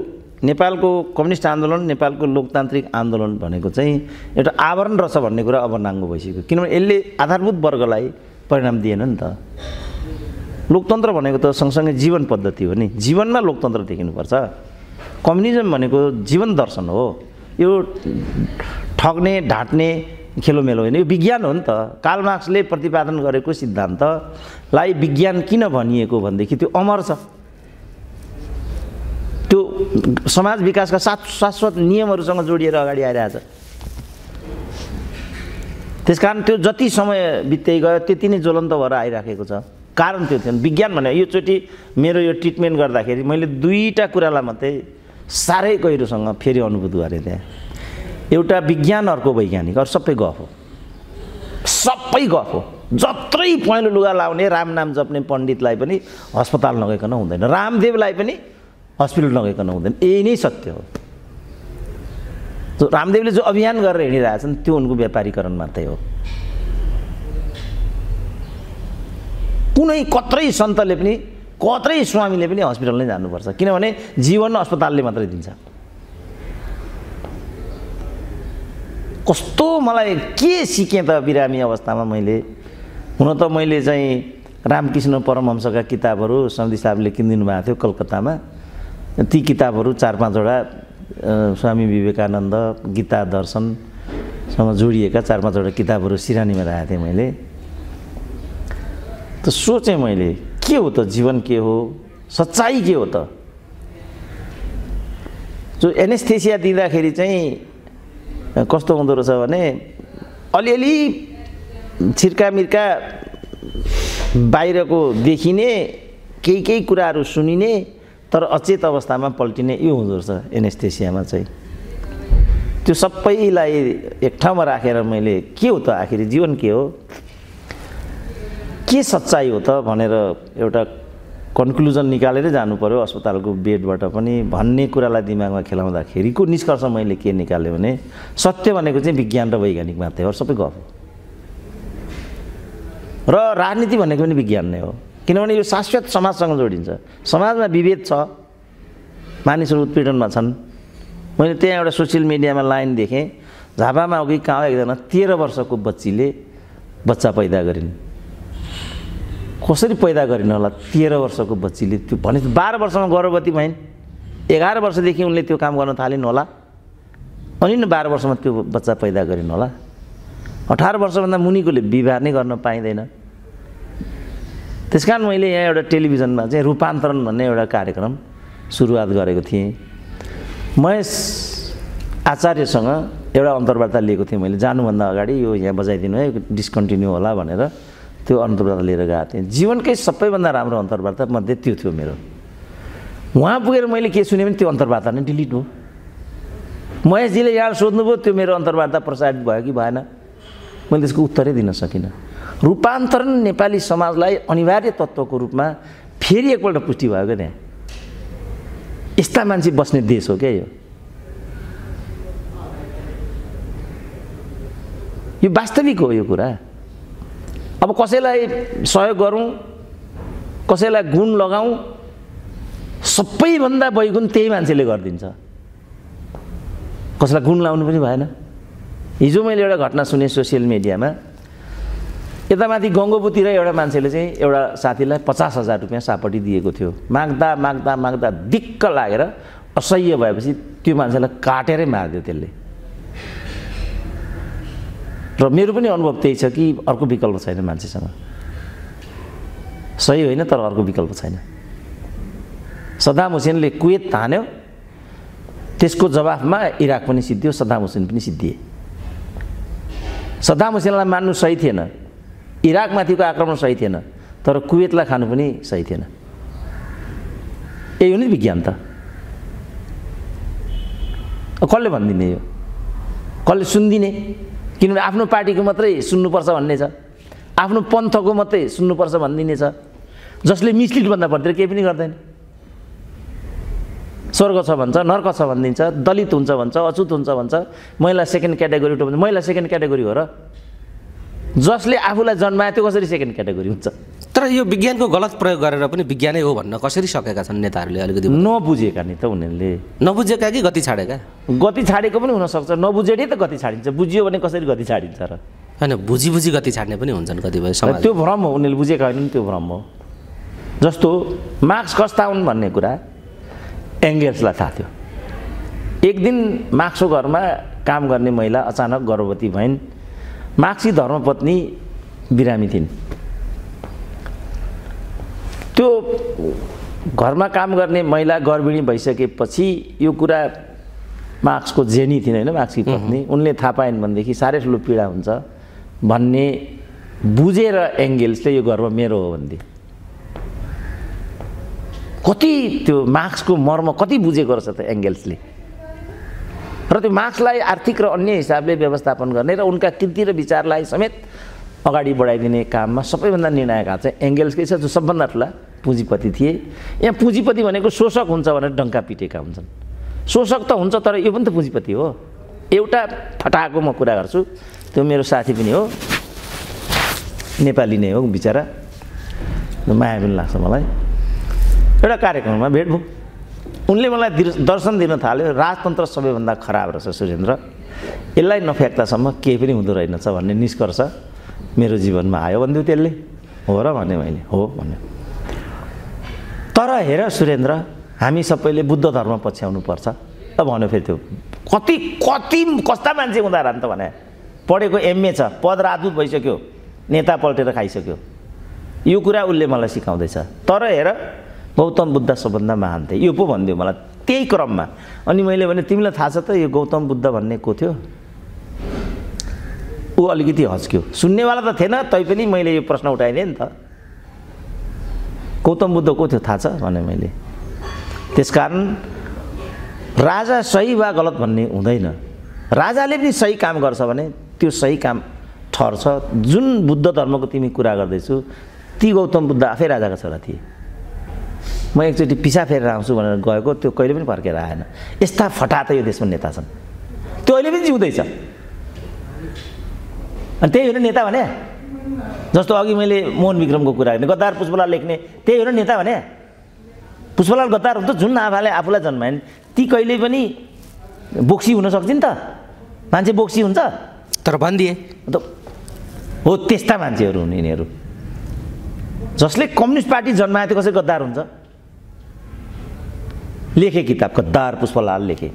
नेपालको कम्युनिस्ट आन्दोलन नेपालको लोकतान्त्रिक आन्दोलन भनेको चाहिँ एउटा आवरण रहेछ भन्ने कुरा अब नाङ्गो भइसक्यो किनभने यसले आधारभूत वर्गलाई परिणाम दिएन नि त लोकतन्त्र भनेको त सँगसँगै जीवन पद्धति हो नि जीवनमा लोकतन्त्र देखिनुपर्छ कम्युनिजम भनेको जीवन दर्शन हो यो ठग्ने ढाँट्ने खेलोमेलो होइन यो विज्ञान हो नि त कालमार्क्सले प्रतिपादन गरेको सिद्धान्तलाई विज्ञान किन भनिएको भनेदेखि त्यो अमर छ त्यो समाज विकासका सात शाश्वत नियमहरूसँग जोडिएर अगाडि आइरहेछ त्यस कारण त्यो जति समय बित्दै गयो त्यति नै ज्वलन्त भएर आइराखेको छ कारण त्यो थियो विज्ञान भने योचोटि मेरो यो ट्रिटमेन्ट गर्दाखेरि मैले दुईवटा कुरालाई मात्रै साह्रै गहिरोसँग फेरि अनुभूत गरेँ त्यहाँ एउटा विज्ञान अर्को वैज्ञानिक अरू सबै गफ हो सबै गफ हो जत्रै पहेँलो लुगा लाउने राम नाम जप्ने पण्डितलाई पनि अस्पताल नगइकन हुँदैन रामदेवलाई पनि हस्पिटल नगइकन हुँदैन यही नै सत्य हो जो रामदेवले जो अभियान गरेर हिँडिरहेछन् त्यो उनको व्यापारीकरण मात्रै हो कुनै कत्रै सन्तले पनि कत्रै स्वामीले पनि हस्पिटल नै जानुपर्छ किनभने जीवन अस्पतालले मात्रै दिन्छ कस्तो मलाई के सिकेँ त बिरामी अवस्थामा मैले हुन त मैले चाहिँ रामकृष्ण परमहंसका किताबहरू सन्धि साहबले किनिदिनु भएको थियो कलकत्तामा ती किताबहरू चार पाँचवटा स्वामी विवेकानन्द गीता दर्शनसँग जोडिएका चार पाँचवटा किताबहरू सिरानीमा राखेको थिएँ मैले त सोचेँ मैले के हो त जीवन के हो सच्चाइ के हो त जो एनेस्थेसिया दिँदाखेरि चाहिँ कस्तो हुँदो रहेछ भने अलिअलि मिर्का बाहिरको देखिने केही केही कुराहरू सुनिने तर अचेत अवस्थामा पल्टिने यो हुँदो रहेछ एनेस्थेसियामा चाहिँ त्यो सबैलाई एक ठाउँमा राखेर मैले के हो त आखिर जीवन के हो के सच्चाइ हो त भनेर एउटा कन्क्लुजन निकालेरै जानु पऱ्यो अस्पतालको बेडबाट पनि भन्ने कुरालाई दिमागमा खेलाउँदाखेरिको निष्कर्ष मैले के निकालेँ भने सत्य भनेको चाहिँ विज्ञान र वैज्ञानिक मात्रै हो सबै गफ र राजनीति भनेको पनि विज्ञान नै हो किनभने यो शाश्वत समाजसँग जोडिन्छ समाजमा विभेद छ मानिसहरू उत्पीडनमा छन् मैले त्यहाँ एउटा सोसियल मिडियामा लाइन देखेँ झापामा अघि कहाँ एकजना तेह्र वर्षको बच्चीले बच्चा पैदा गरिन् कसरी पैदा गरिन होला तेह्र वर्षको बच्चीले त्यो भने बाह्र वर्षमा गर्भवती भइन् एघार वर्षदेखि उनले त्यो काम गर्न थालिन् होला अनि न बाह्र वर्षमा त्यो बच्चा पैदा गरिन् होला अठार वर्षभन्दा मुनिकोले विवाह नै गर्न पाइँदैन त्यस कारण मैले यहाँ एउटा टेलिभिजनमा चाहिँ रूपान्तरण भन्ने एउटा कार्यक्रम सुरुवात गरेको थिएँ महेश आचार्यसँग एउटा अन्तर्वार्ता लिएको थिएँ मैले जानुभन्दा अगाडि यो यहाँ बजाइदिनु है डिस्कन्टिन्यू होला भनेर त्यो अन्तर्वार्ता लिएर गएको थिएँ जीवनकै सबैभन्दा राम्रो अन्तर्वार्ता मध्ये त्यो थियो मेरो उहाँ पुगेर मैले के सुने भने त्यो अन्तर्वार्ता नै डिलिट हो महेशजीले यहाँ सोध्नुभयो त्यो मेरो अन्तर्वार्ता प्रसारित भयो कि भएन मैले त्यसको उत्तरै दिन सकिनँ रूपान्तरण नेपाली समाजलाई अनिवार्य तत्त्वको रूपमा फेरि एकपल्ट पुष्टि भयो क्या त्यहाँ यस्ता मान्छे बस्ने देश हो क्या यो यो वास्तविक हो यो कुरा अब कसैलाई सहयोग गरौँ कसैलाई गुण लगाऊँ सबैभन्दा बैगुण त्यही मान्छेले गरिदिन्छ कसैलाई गुण लाउनु पनि भएन हिजो मैले एउटा घटना सुने सोसियल मिडियामा यतामाथि गङ्गोपुतिर एउटा मान्छेले चाहिँ एउटा साथीलाई पचास हजार रुपियाँ सापट्टि दिएको थियो माग्दा माग्दा माग्दा दिक्क लागेर असह्य भएपछि त्यो मान्छेलाई काटेरै मारिदियो त्यसले र मेरो पनि अनुभव त्यही छ कि अर्को विकल्प छैन मान्छेसँग सही होइन तर अर्को विकल्प छैन सदाम हुसेनले कुवेत तान्यो त्यसको जवाफमा इराक पनि सिद्धियो सदाम हुसेन पनि सिद्धिए सद्दाम हुसेनलाई मान्नु सही थिएन इराकमाथिको आक्रमण सही थिएन तर कुवेतलाई खानु पनि सही थिएन यही हो नि विज्ञान त कसले भनिदिने यो कसले सुनिदिने किनभने आफ्नो पार्टीको मात्रै सुन्नुपर्छ भन्ने छ आफ्नो पन्थको मात्रै सुन्नुपर्छ भनिदिने छ जसले मिसलिड भन्दा भन्दै केही पनि गर्दैन स्वर्ग छ भन्छ नर्क छ भनिदिन्छ दलित हुन्छ भन्छ अछुत हुन्छ भन्छ महिला सेकेन्ड क्याटेगोरी भन्छ महिला सेकेन्ड क्याटेगोरी हो र जसले आफूलाई जन्मायो त्यो कसरी सेकेन्ड क्याटेगोरी हुन्छ तर यो विज्ञानको गलत प्रयोग गरेर पनि विज्ञानै हो भन्न कसरी सकेका छन् नेताहरूले अलिकति नबुझेका नि त उनीहरूले नबुझेका कि गति छाडेका गति छाडेको पनि हुनसक्छ नबुझेरै त गति छाडिन्छ बुझियो भने कसरी गति छाडिन्छ र होइन बुझी बुझी गति छाड्ने पनि हुन्छन् कतिपय त्यो भ्रम हो उनीहरूले बुझेका होइन त्यो भ्रम हो जस्तो मार्क्स कस्ता हुन् भन्ने कुरा एङ्गेल्सलाई थाहा थियो एक दिन मार्क्सको घरमा काम गर्ने महिला अचानक गर्भवती भइन् मार्क्सी धर्मपत्नी बिरामी थिइन् त्यो घरमा काम गर्ने महिला गर्भिणी भइसकेपछि यो कुरा मार्क्सको जेनी थिएन होइन मार्क्सकी पत्नी उनले थाहा पाएन भनेदेखि साह्रै ठुलो पीडा हुन्छ भन्ने बुझेर एङ्गेल्सले यो गर्व मेरो हो भनेदेखि कति त्यो मार्क्सको मर्म कति बुझेको रहेछ त एङ्गेल्सले र त्यो मार्क्सलाई आर्थिक र अन्य हिसाबले व्यवस्थापन गर्ने र उनका कृति र विचारलाई समेत अगाडि बढाइदिने काममा सबैभन्दा निर्णायक हात चाहिँ एङ्गेल्सकै छ जो सबभन्दा ठुला पुँजीपति थिए यहाँ पुँजीपति भनेको शोषक हुन्छ भनेर डङ्का पिटेका हुन्छन् शोषक त हुन्छ तर यो पनि त पुँजीपति हो एउटा फटाको म कुरा गर्छु त्यो मेरो साथी पनि हो नेपाली नै हो बिचरा माया पनि लाग्छ मलाई एउटा कार्यक्रममा भेट भयो उनले मलाई दर्शन दिन थाल्यो राजतन्त्र सबैभन्दा खराब रहेछ सुरेन्द्र यसलाई नफ्याँक्दासम्म केही पनि हुँदो रहेनछ भन्ने निष्कर्ष मेरो जीवनमा आयो भनिदियो त्यसले हो र भने मैले हो भन्यो तर हेर सुरेन्द्र हामी सबैले बुद्ध धर्म पछ्याउनु पर्छ त भन्यो फेरि त्यो कति कति कस्ता मान्छे हुँदा होला नि त भने पढेको एमए छ पद राजदूत भइसक्यो नेता पल्टेर खाइसक्यो यो कुरा उसले मलाई सिकाउँदैछ तर हेर गौतम बुद्ध सबभन्दा महान थिए यो पो भनिदियो मलाई त्यही क्रममा अनि मैले भने तिमीलाई थाहा छ त यो गौतम बुद्ध भन्ने को थियो ऊ अलिकति हस्क्यो सुन्नेवाला त थिएन तै पनि मैले यो प्रश्न उठाइदिएँ नि त गौतम बुद्ध को थियो थाहा छ भने मैले त्यसकारण राजा सही वा गलत भन्ने हुँदैन राजाले पनि सही काम गर्छ भने त्यो सही काम ठहर जुन बुद्ध धर्मको तिमी कुरा गर्दैछु ती गौतम बुद्ध आफै राजाका छोरा थिए म एकचोटि पिसा फेरेर आउँछु भनेर गएको त्यो कहिले पनि फर्केर आएन यस्ता फटा त यो देशमा नेता छन् त्यो अहिले पनि जिउँदैछ अनि त्यही हो नेता भने जस्तो अघि मैले मोहन विक्रमको कुरा गरेँ गद्दार पुष्पलाल लेख्ने त्यही हो नेता भने पुष्पलाल गद्दार हुन्छ जुन आफाले आफूलाई जन्मायो नि ती कहिले पनि बोक्सी हुन सक्छ नि त मान्छे बोक्सी हुन्छ तर भनिदिए अन्त हो त्यस्ता मान्छेहरू हुन् यिनीहरू जसले कम्युनिस्ट पार्टी जन्मायो त्यो कसै गद्दार हुन्छ लेखे किताब गद्दार पुष्पलाल लेखे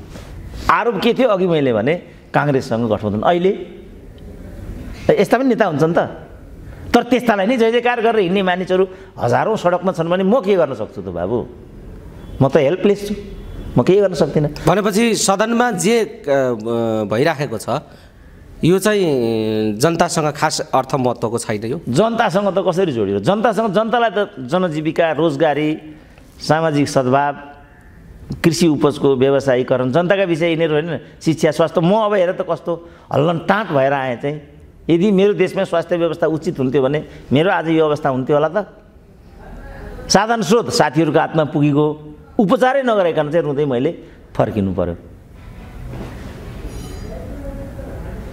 आरोप के थियो अघि मैले भने काङ्ग्रेससँग गठबन्धन अहिले यस्ता पनि नेता हुन्छन् त तर त्यस्तालाई नै जय जयकार गरेर हिँड्ने मानिसहरू हजारौँ सडकमा छन् भने म के गर्न सक्छु त बाबु म त हेल्पलेस छु म केही गर्न सक्दिनँ भनेपछि सदनमा जे भइराखेको छ यो चाहिँ जनतासँग खास अर्थ महत्त्वको छैन यो जनतासँग त कसरी जोडियो जनतासँग जनतालाई त जनजीविका रोजगारी सामाजिक सद्भाव कृषि उपजको व्यवसायीकरण जनताका विषय यिनीहरू होइन शिक्षा स्वास्थ्य म अब हेर त कस्तो हल्लन टाँट भएर आएँ चाहिँ यदि मेरो देशमा स्वास्थ्य व्यवस्था उचित हुन्थ्यो भने मेरो आज यो अवस्था हुन्थ्यो होला त साधन स्रोत साथीहरूको हातमा पुगेको उपचारै नगरेकन चाहिँ रुँदै मैले फर्किनु पर्यो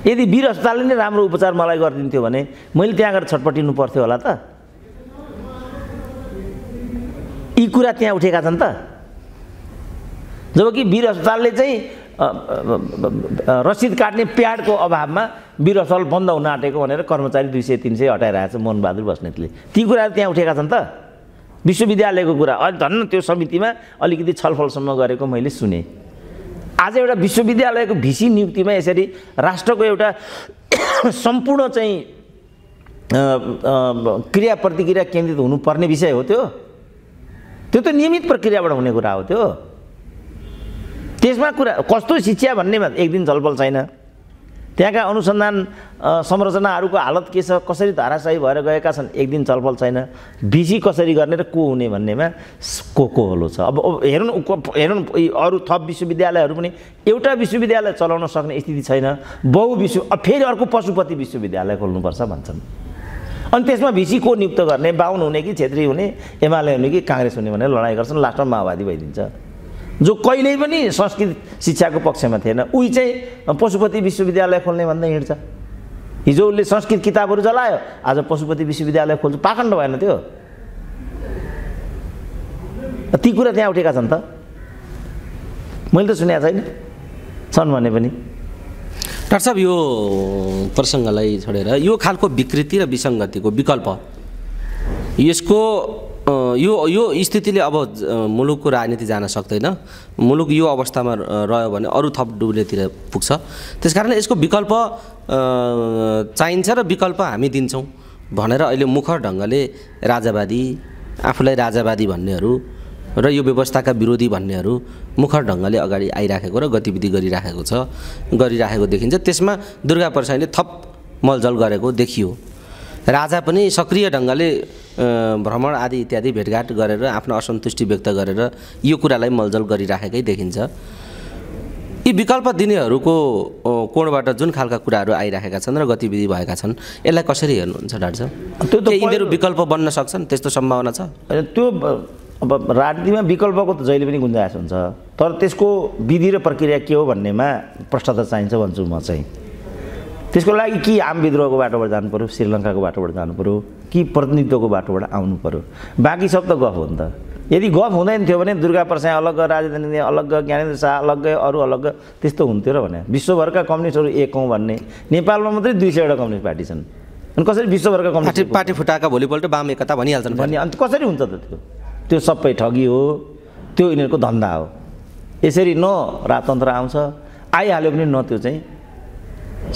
यदि वीर अस्पतालले नै राम्रो उपचार मलाई गरिदिन्थ्यो भने मैले त्यहाँ गएर छटपटिनु पर्थ्यो होला त यी कुरा त्यहाँ उठेका छन् त जबकि वीर अस्पतालले चाहिँ रसिद काट्ने प्याडको अभावमा बिरसल बन्द हुन आँटेको भनेर कर्मचारी दुई सय तिन सय हटाइरहेको छ मोहनबहादुर बस्नेतले ती कुराहरू त्यहाँ उठेका छन् त विश्वविद्यालयको कुरा अहिले धन्न त्यो समितिमा अलिकति छलफलसम्म गरेको मैले सुने आज एउटा विश्वविद्यालयको भिसी नियुक्तिमा यसरी राष्ट्रको एउटा (coughs) सम्पूर्ण चाहिँ क्रिया प्रतिक्रिया केन्द्रित हुनुपर्ने विषय हो त्यो त्यो त नियमित प्रक्रियाबाट हुने कुरा हो त्यो त्यसमा कुरा कस्तो शिक्षा भन्नेमा एक दिन छलफल छैन त्यहाँका अनुसन्धान संरचनाहरूको हालत के छ कसरी धाराशाही भएर गएका छन् एक दिन छलफल छैन बिजी कसरी गर्ने र को हुने भन्नेमा को को होलो छ अब हेरौँ हेरौँ अरू थप विश्वविद्यालयहरू पनि एउटा विश्वविद्यालय चलाउन सक्ने स्थिति छैन बहु विश्व फेरि अर्को पशुपति विश्वविद्यालय खोल्नुपर्छ भन्छन् अनि त्यसमा भिसी को नियुक्त गर्ने बाहुन हुने कि छेत्री हुने एमाले हुने कि काङ्ग्रेस हुने भनेर लडाइँ गर्छन् लास्टमा माओवादी भइदिन्छ जो कहिल्यै पनि संस्कृत शिक्षाको पक्षमा थिएन उही चाहिँ पशुपति विश्वविद्यालय खोल्ने भन्दै हिँड्छ हिजो उसले संस्कृत किताबहरू जलायो आज पशुपति विश्वविद्यालय खोल्छ पाखण्ड भएन त्यो ती कुरा त्यहाँ उठेका छन् त मैले त सुनेको छैन छन् भने पनि डाक्टर साहब यो प्रसङ्गलाई छोडेर यो खालको विकृति र विसङ्गतिको विकल्प यसको यो यो स्थितिले अब मुलुकको राजनीति जान सक्दैन मुलुक यो अवस्थामा रह्यो भने अरू थप डुब्लेतिर पुग्छ त्यस कारणले यसको विकल्प चाहिन्छ र विकल्प हामी दिन्छौँ भनेर अहिले मुखर ढङ्गले राजावादी आफूलाई राजावादी भन्नेहरू र यो व्यवस्थाका विरोधी भन्नेहरू मुखर ढङ्गले अगाडि आइराखेको र गतिविधि गरिराखेको छ गरिराखेको देखिन्छ त्यसमा दुर्गा प्रसाईले थप मलजल गरेको देखियो राजा पनि सक्रिय ढङ्गले भ्रमण आदि इत्यादि भेटघाट गरेर आफ्नो असन्तुष्टि व्यक्त गरेर यो कुरालाई मलजल गरिराखेकै देखिन्छ यी विकल्प दिनेहरूको कोणबाट जुन खालका कुराहरू आइरहेका छन् र गतिविधि भएका छन् यसलाई कसरी हेर्नुहुन्छ डाक्टर साहब त्यो त यिनीहरू विकल्प बन्न सक्छन् त्यस्तो सम्भावना छ त्यो अब राजनीतिमा विकल्पको त जहिले पनि गुन्जास हुन्छ तर त्यसको विधि र प्रक्रिया के हो भन्नेमा प्रष्टता चाहिन्छ भन्छु म चाहिँ त्यसको लागि कि आम विद्रोहको बाटोबाट जानु पऱ्यो श्रीलङ्काको बाटोबाट जानु पऱ्यो कि प्रतिनिधित्वको बाटोबाट आउनु पऱ्यो बाँकी सब त गफ हो नि त यदि गफ हुँदैन थियो भने दुर्गा प्रसाद अलग राजेन्द्र अलग्ग ज्ञानेन्द्र शाह अलग्गै अरू अलग्ग त्यस्तो हुन्थ्यो र भने विश्वभरका कम्युनिस्टहरू एक हौँ भन्ने नेपालमा मात्रै दुई सयवटा कम्युनिस्ट पार्टी छन् अनि कसरी विश्वभरका कम्युनिस्ट पार्टी फुटाएका भोलिपल्ट वाम एकता भनिहाल्छन् भन्ने अन्त कसरी हुन्छ त त्यो त्यो सबै ठगी हो त्यो यिनीहरूको धन्दा हो यसरी न राजतन्त्र आउँछ आइहाल्यो भने न त्यो चाहिँ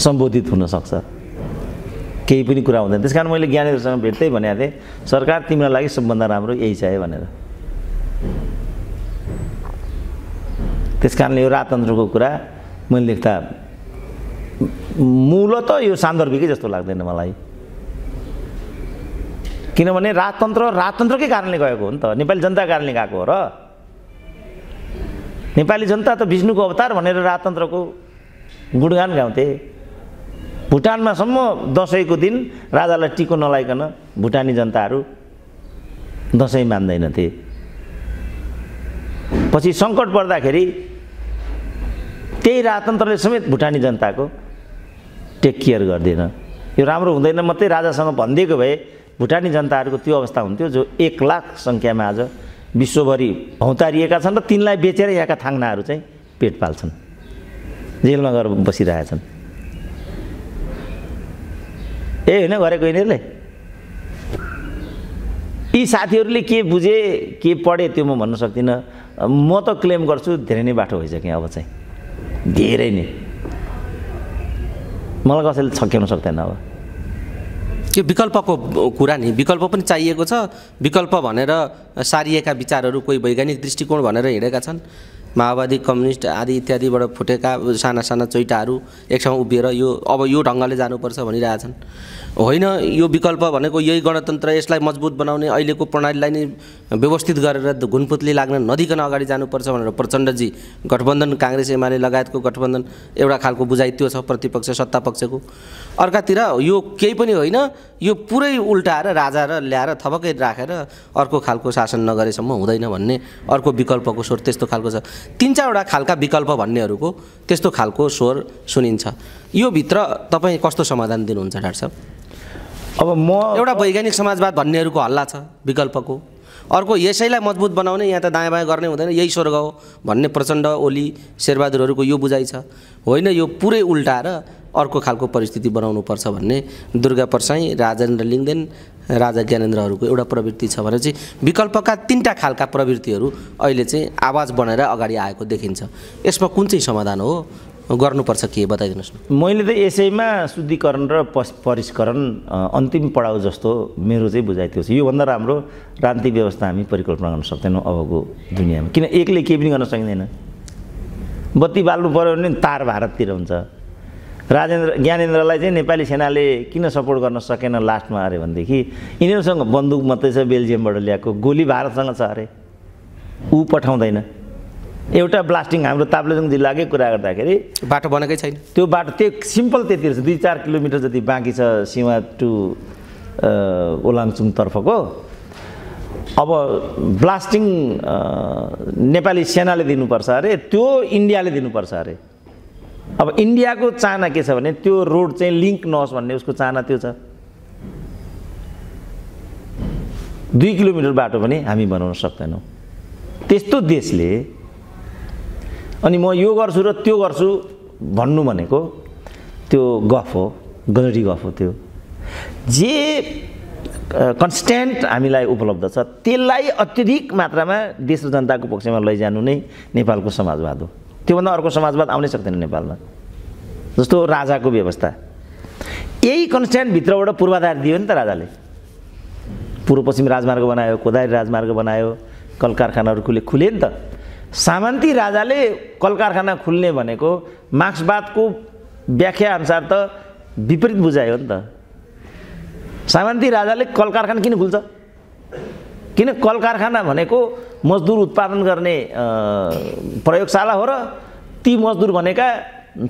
सम्बोधित हुनसक्छ केही पनि कुरा हुँदैन त्यस कारण मैले ज्ञानीहरूसँग भेट्दै भनेको थिएँ सरकार तिम्रो लागि सबभन्दा राम्रो यही चाहियो भनेर त्यस कारणले यो राजतन्त्रको कुरा मैले लेख्दा मूलत यो सान्दर्भिकै जस्तो लाग्दैन मलाई किनभने राजतन्त्र राजतन्त्रकै कारणले गएको हो नि त नेपाली जनताको कारणले गएको हो र नेपाली जनता त विष्णुको अवतार भनेर राजतन्त्रको गुणगान गाउँथे भुटानमासम्म दसैँको दिन राजालाई टिको नलाइकन भुटानी जनताहरू दसैँ मान्दैनथे पछि सङ्कट पर्दाखेरि त्यही राजतन्त्रले समेत भुटानी जनताको टेक केयर गर्दैन यो राम्रो हुँदैन मात्रै राजासँग भनिदिएको भए भुटानी जनताहरूको त्यो अवस्था हुन्थ्यो जो एक लाख सङ्ख्यामा आज विश्वभरि भौतारिएका छन् र तिनलाई बेचेर यहाँका थाङ्नाहरू चाहिँ पेट पाल्छन् जेलमा गएर बसिरहेका छन् ए होइन गरेको यिनीहरूले यी साथीहरूले के बुझे के पढे त्यो म भन्न सक्दिनँ म त क्लेम गर्छु धेरै नै बाटो भइसक्यो अब चाहिँ धेरै नै मलाई कसैले छक्याउन सक्दैन अब त्यो विकल्पको कुरा नि विकल्प पनि चाहिएको छ विकल्प भनेर सारिएका विचारहरू कोही वैज्ञानिक दृष्टिकोण भनेर हिँडेका छन् माओवादी कम्युनिस्ट आदि इत्यादिबाट फुटेका साना साना चोइटाहरू एक ठाउँ उभिएर यो अब यो ढङ्गले जानुपर्छ भनिरहेछन् होइन यो विकल्प भनेको यही गणतन्त्र यसलाई मजबुत बनाउने अहिलेको प्रणालीलाई नै व्यवस्थित गरेर घुनपुतली लाग्न नदिकन अगाडि जानुपर्छ भनेर प्रचण्डजी गठबन्धन काङ्ग्रेस एमाले लगायतको गठबन्धन एउटा खालको बुझाइ त्यो छ प्रतिपक्ष सत्तापक्षको अर्कातिर यो केही पनि होइन यो पुरै उल्टाएर राजा र ल्याएर थपक्कै राखेर अर्को खालको शासन नगरेसम्म हुँदैन भन्ने अर्को विकल्पको स्वर त्यस्तो खालको छ तिन चारवटा खालका विकल्प भन्नेहरूको त्यस्तो खालको स्वर सुनिन्छ यो भित्र तपाईँ कस्तो समाधान दिनुहुन्छ डाक्टर साहब अब म एउटा वैज्ञानिक समाजवाद भन्नेहरूको हल्ला छ विकल्पको अर्को यसैलाई मजबुत बनाउने यहाँ त दायाँ बायाँ गर्ने हुँदैन यही स्वर्ग हो भन्ने प्रचण्ड ओली शेरबहादुरहरूको यो बुझाइ छ होइन यो पुरै उल्टाएर अर्को खालको परिस्थिति बनाउनुपर्छ भन्ने दुर्गा परसाई राजेन्द्र लिङ्गदेन राजा ज्ञानेन्द्रहरूको एउटा प्रवृत्ति छ भने चाहिँ विकल्पका तिनवटा खालका प्रवृत्तिहरू अहिले चाहिँ आवाज बनाएर अगाडि आएको देखिन्छ यसमा कुन चाहिँ समाधान हो गर्नुपर्छ के बताइदिनुहोस् न मैले त यसैमा शुद्धिकरण र परिष्करण अन्तिम पढाउ जस्तो मेरो चाहिँ बुझाइ थियो योभन्दा राम्रो रान्तिक व्यवस्था हामी परिकल्पना गर्न सक्दैनौँ अबको दुनियाँमा किन एकले केही पनि गर्न सकिँदैन बत्ती बाल्नु पऱ्यो भने तार भारततिर हुन्छ राजेन्द्र ज्ञानेन्द्रलाई चाहिँ नेपाली सेनाले किन सपोर्ट गर्न सकेन लास्टमा अरे भनेदेखि यिनीहरूसँग बन्दुक मात्रै छ बेल्जियमबाट ल्याएको गोली भारतसँग छ अरे ऊ पठाउँदैन एउटा ब्लास्टिङ हाम्रो ताप्लेजुङ जिल्लाकै कुरा गर्दाखेरि बाटो बनेकै छैन त्यो बाटो त्यो सिम्पल त्यति रहेछ दुई चार किलोमिटर जति बाँकी छ सिमा टु ओलाङचुङतर्फको अब ब्लास्टिङ नेपाली सेनाले दिनुपर्छ अरे त्यो इन्डियाले दिनुपर्छ अरे अब इन्डियाको चाहना के छ भने त्यो रोड चाहिँ लिङ्क नहोस् भन्ने उसको चाहना त्यो छ दुई किलोमिटर बाटो पनि हामी बनाउन सक्दैनौँ त्यस्तो देशले अनि म यो गर्छु र त्यो गर्छु भन्नु भनेको त्यो गफ हो गजडी गफ हो त्यो जे कन्सटेन्ट हामीलाई उपलब्ध छ त्यसलाई अत्यधिक मात्रामा देश र जनताको पक्षमा लैजानु नै नेपालको समाजवाद हो त्योभन्दा अर्को समाजवाद आउनै सक्दैन नेपालमा जस्तो राजाको व्यवस्था यही भित्रबाट पूर्वाधार दियो नि त राजाले पूर्व पश्चिम राजमार्ग बनायो कोदारी राजमार्ग बनायो कल कारखानाहरू खुले खुले नि त सामन्ती राजाले कल कारखाना खुल्ने भनेको मार्क्सवादको व्याख्याअनुसार त विपरीत बुझायो नि त सामन्ती राजाले कल कारखाना किन खुल्छ किन कल कारखाना भनेको मजदुर उत्पादन गर्ने प्रयोगशाला हो र ती मजदुर भनेका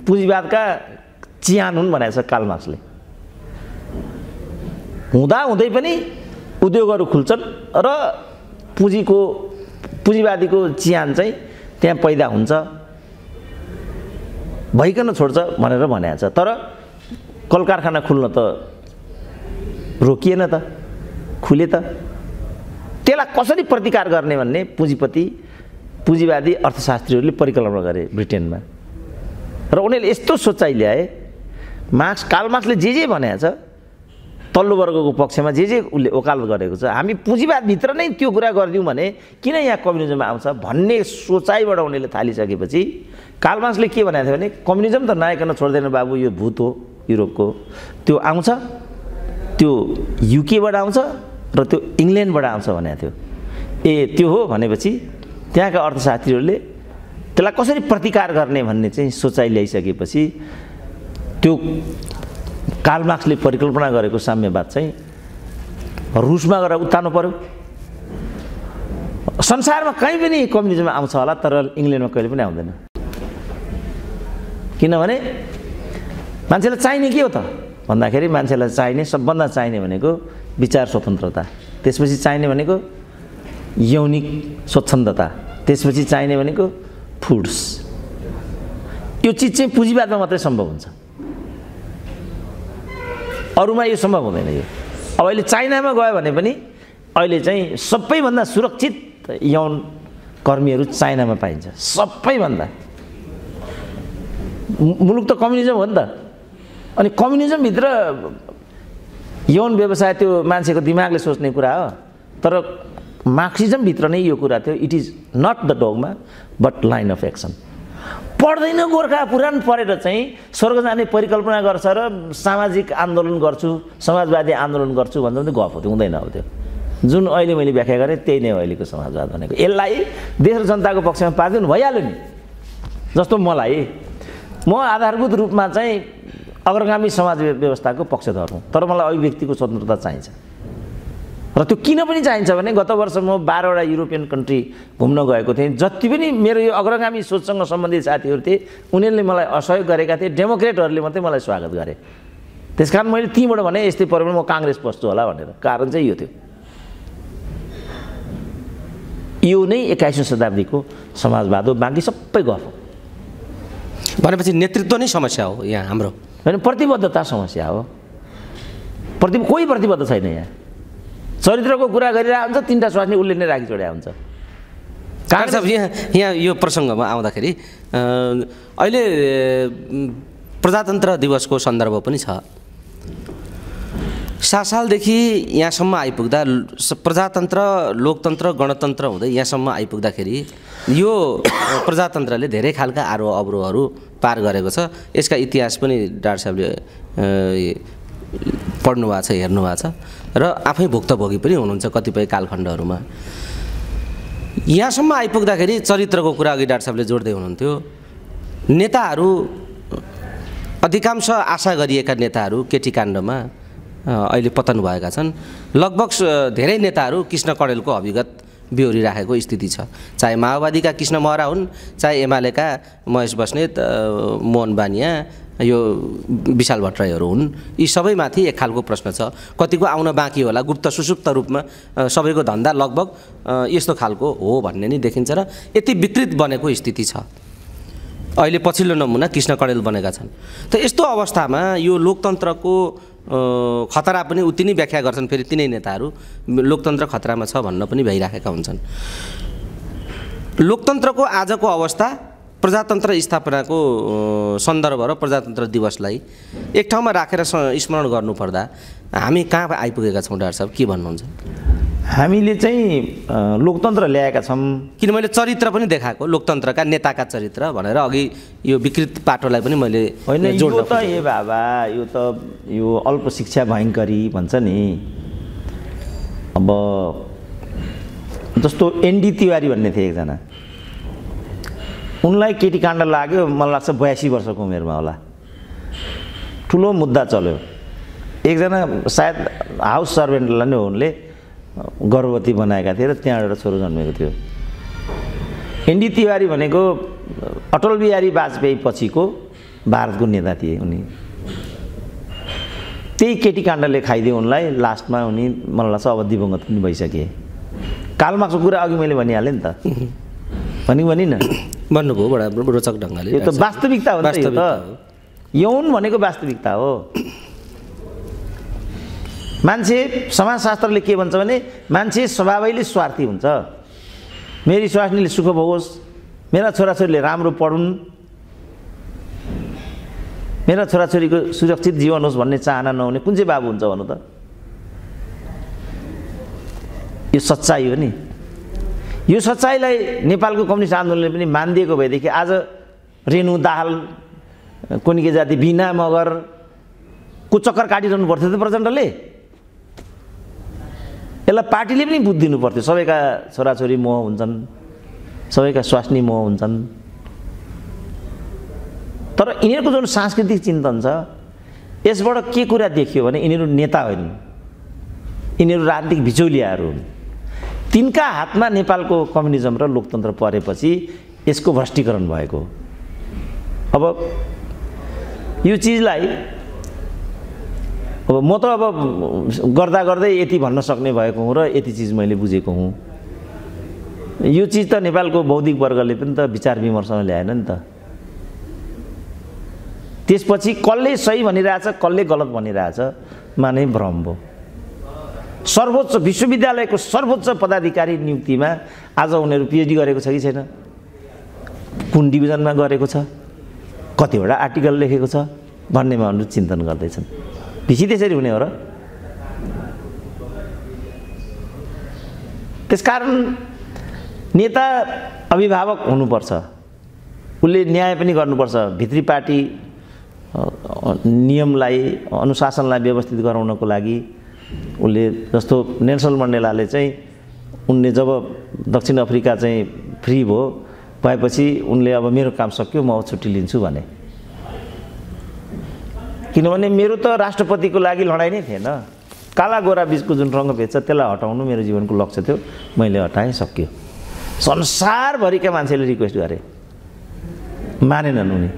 पुँजीवादका चिहान हुन् भनेको छ कालमासले हुँदा हुँदै पनि उद्योगहरू खुल्छन् र पुँजीको पुँजीवादीको चिहान चाहिँ त्यहाँ पैदा हुन्छ भइकन छोड्छ भनेर भनेको छ तर कल कारखाना खुल्न त रोकिएन त खुले त त्यसलाई कसरी प्रतिकार गर्ने भन्ने पुँजीपति पुँजीवादी अर्थशास्त्रीहरूले परिकल्पना गरे ब्रिटेनमा र उनीहरूले यस्तो सोचाइ ल्याए मार्क्स मार्क्सले जे जे भनेको छ तल्लो वर्गको पक्षमा जे जे उसले ओकालत गरेको छ हामी पुँजीवादभित्र नै त्यो कुरा गरिदिउँ भने किन यहाँ कम्युनिजम आउँछ भन्ने सोचाइबाट उनीहरूले थालिसकेपछि कालमार्क्सले के भनेको थियो भने कम्युनिजम त नआइकन छोड्दैन बाबु यो भूत हो युरोपको त्यो आउँछ त्यो युकेबाट आउँछ र त्यो इङ्ल्यान्डबाट आउँछ भनेको थियो ए त्यो हो भनेपछि त्यहाँका अर्थशास्त्रीहरूले त्यसलाई कसरी प्रतिकार गर्ने भन्ने चाहिँ सोचाइ ल्याइसकेपछि त्यो कालमार्क्सले परिकल्पना गरेको साम्यवाद चाहिँ रुसमा गएर उतार्नु पऱ्यो संसारमा कहीँ पनि कम्युनिजम आउँछ होला तर इङ्ल्यान्डमा कहिले पनि आउँदैन किनभने मान्छेलाई चाहिने के हो त भन्दाखेरि मान्छेलाई चाहिने सबभन्दा चाहिने भनेको विचार स्वतन्त्रता त्यसपछि चाहिने भनेको यौनिक स्वच्छन्दता त्यसपछि चाहिने भनेको फुड्स यो चिज चाहिँ पुँजीवादमा मात्रै सम्भव हुन्छ अरूमा यो सम्भव हुँदैन यो अब अहिले चाइनामा गयो भने पनि अहिले चाहिँ सबैभन्दा सुरक्षित यौन कर्मीहरू चाइनामा पाइन्छ सबैभन्दा मुलुक त कम्युनिजम हो नि त अनि कम्युनिजमभित्र यौन व्यवसाय त्यो मान्छेको दिमागले सोच्ने कुरा हो तर मार्क्सिजमभित्र नै यो कुरा थियो it is not the dogma but line of action पढ्दैन गोर्खा पुराण पढेर चाहिँ स्वर्ग जाने परिकल्पना गर्छ र सामाजिक आन्दोलन गर्छु समाजवादी आन्दोलन गर्छु भन्दा पनि गफ हुँदैन अब त्यो जुन अहिले मैले व्याख्या गरेँ त्यही नै हो अहिलेको समाजवाद भनेको यसलाई देश र जनताको पक्षमा पारिदिनु भइहाल्यो नि जस्तो मलाई म आधारभूत रूपमा चाहिँ अग्रगामी समाज व्यवस्थाको पक्षधर हुँ तर मलाई अभिव्यक्तिको स्वतन्त्रता चाहिन्छ र त्यो किन पनि चाहिन्छ भने गत वर्ष म बाह्रवटा युरोपियन कन्ट्री घुम्न गएको थिएँ जति पनि मेरो यो अग्रगामी सोचसँग सम्बन्धित साथीहरू थिए उनीहरूले मलाई असहयोग गरेका थिए डेमोक्रेटहरूले मात्रै मलाई स्वागत गरे त्यस कारण मैले तीबाट भने यस्तै पऱ्यो भने म काङ्ग्रेस पस्छु होला भनेर कारण चाहिँ यो थियो यो नै एक्काइसौँ शताब्दीको समाजवाद हो बाँकी सबै गफ हो भनेपछि नेतृत्व नै समस्या हो यहाँ हाम्रो होइन प्रतिबद्धता समस्या हो प्रति कोही प्रतिबद्ध छैन यहाँ चरित्रको कुरा गरिरहेको हुन्छ तिनवटा स्वास्नी उसले नै राखी छोडेको हुन्छ साहब यहाँ यहाँ यो प्रसङ्गमा आउँदाखेरि अहिले प्रजातन्त्र दिवसको सन्दर्भ पनि छ सात सालदेखि यहाँसम्म आइपुग्दा प्रजातन्त्र लोकतन्त्र गणतन्त्र हुँदै यहाँसम्म आइपुग्दाखेरि यो प्रजातन्त्रले धेरै खालका आरोह अवरोहहरू पार गरेको छ यसका इतिहास पनि डाक्टर साहबले पढ्नु भएको छ हेर्नु भएको छ र आफै भुक्तभोगी पनि हुनुहुन्छ कतिपय कालखण्डहरूमा यहाँसम्म आइपुग्दाखेरि चरित्रको कुरा अघि डाक्टर साहबले जोड्दै हुनुहुन्थ्यो नेताहरू अधिकांश आशा गरिएका नेताहरू केटी काण्डमा अहिले पतन भएका छन् लगभग धेरै नेताहरू कृष्ण कडेलको अभिगत बिहोरिराखेको स्थिति छ चाहे माओवादीका कृष्ण महरा हुन् चाहे एमालेका महेश बस्नेत मोहन बानिया यो विशाल भट्टराईहरू हुन् यी सबैमाथि एक खालको प्रश्न छ कतिको आउन बाँकी होला गुप्त सुसुप्त रूपमा सबैको धन्दा लगभग यस्तो खालको हो भन्ने नै देखिन्छ र यति विकृत बनेको स्थिति छ अहिले पछिल्लो नमुना कृष्ण कडेल बनेका छन् त यस्तो अवस्थामा यो लोकतन्त्रको खतरा पनि उति नै व्याख्या गर्छन् फेरि तिनै नेताहरू लोकतन्त्र खतरामा छ भन्न पनि भइराखेका हुन्छन् लोकतन्त्रको आजको अवस्था प्रजातन्त्र स्थापनाको सन्दर्भ र प्रजातन्त्र दिवसलाई एक ठाउँमा राखेर स्मरण गर्नुपर्दा हामी कहाँ आइपुगेका छौँ डाक्टर साहब के भन्नुहुन्छ हामीले चाहिँ लोकतन्त्र ल्याएका छौँ किन मैले चरित्र पनि देखाएको लोकतन्त्रका नेताका चरित्र भनेर अघि यो विकृत पाटोलाई पनि मैले होइन यो त ए बाबा यो त यो अल्प शिक्षा भयङ्करी भन्छ नि अब जस्तो एनडी तिवारी भन्ने थिए एकजना उनलाई केटी काण्ड लाग्यो मलाई लाग्छ बयासी वर्षको उमेरमा होला ठुलो मुद्दा चल्यो एकजना सायद हाउस सर्भेन्टलाई नै हो उनले गर्भवती बनाएका थिए र त्यहाँ एउटा छोरो जन्मेको थियो एनडी तिवारी भनेको अटल बिहारी वाजपेयी पछिको भारतको नेता थिए उनी त्यही केटी काण्डले खाइदियो उनलाई लास्टमा उनी मलाई लाग्छ अब दिवङ्गत पनि भइसके कालमाको कुरा अघि मैले भनिहालेँ नि त भनि भनिनँ (coughs) भन्नुभयो बडा रोचक ढङ्गले यो त वास्तविकता हो त यौन भनेको वास्तविकता हो मान्छे समाजशास्त्रले के भन्छ भने मान्छे स्वभावैले स्वार्थी हुन्छ मेरी स्वास्नीले सुख भोगोस् मेरा छोराछोरीले राम्रो पढुन् मेरा छोराछोरीको सुरक्षित जीवन होस् भन्ने चाहना नहुने कुन चाहिँ बाबु हुन्छ भन्नु त यो सच्चाइ हो नि यो सच्चाइलाई नेपालको कम्युनिस्ट आन्दोलनले पनि मानिदिएको भएदेखि आज रेणु दाहाल कुनिके जाति बिना मगर को चक्कर काटिरहनु पर्थ्यो त प्रचण्डले यसलाई पार्टीले पनि बुझ दिनु पर्थ्यो सबैका छोराछोरी मोह हुन्छन् सबैका स्वास्नी मोह हुन्छन् तर यिनीहरूको जुन सांस्कृतिक चिन्तन छ यसबाट के कुरा देखियो भने यिनीहरू नेता होइन यिनीहरू राजनीतिक बिचौलियाहरू हुन् तिनका हातमा नेपालको कम्युनिजम र लोकतन्त्र परेपछि यसको भ्रष्टीकरण भएको अब यो चिजलाई अब म त अब गर्दा गर्दै यति भन्न सक्ने भएको हुँ र यति चिज मैले बुझेको हुँ यो चिज त नेपालको बौद्धिक वर्गले पनि त विचार विमर्शमा ल्याएन नि त त्यसपछि कसले सही भनिरहेछ कसले गलत भनिरहेछ माने भ्रम भयो सर्वोच्च विश्वविद्यालयको सर्वोच्च पदाधिकारी नियुक्तिमा आज उनीहरू पिएचडी गरेको छ कि छैन कुन डिभिजनमा गरेको छ कतिवटा आर्टिकल लेखेको छ भन्नेमा उनीहरू चिन्तन गर्दैछन् भिसी त्यसरी हुने हो र त्यसकारण नेता अभिभावक हुनुपर्छ उसले न्याय पनि गर्नुपर्छ भित्री पार्टी नियमलाई अनुशासनलाई व्यवस्थित गराउनको लागि उसले जस्तो नेल्सन मण्डेलाले चाहिँ उनले जब दक्षिण अफ्रिका चाहिँ फ्री भयो भएपछि उनले अब मेरो काम सक्यो म छुट्टी लिन्छु भने किनभने मेरो त राष्ट्रपतिको लागि लडाइँ नै थिएन काला गोरा बिचको जुन रङ्गभेद छ त्यसलाई हटाउनु मेरो जीवनको लक्ष्य थियो मैले हटाएँ सकियो संसारभरिका मान्छेले रिक्वेस्ट गरे मानेनन् उनी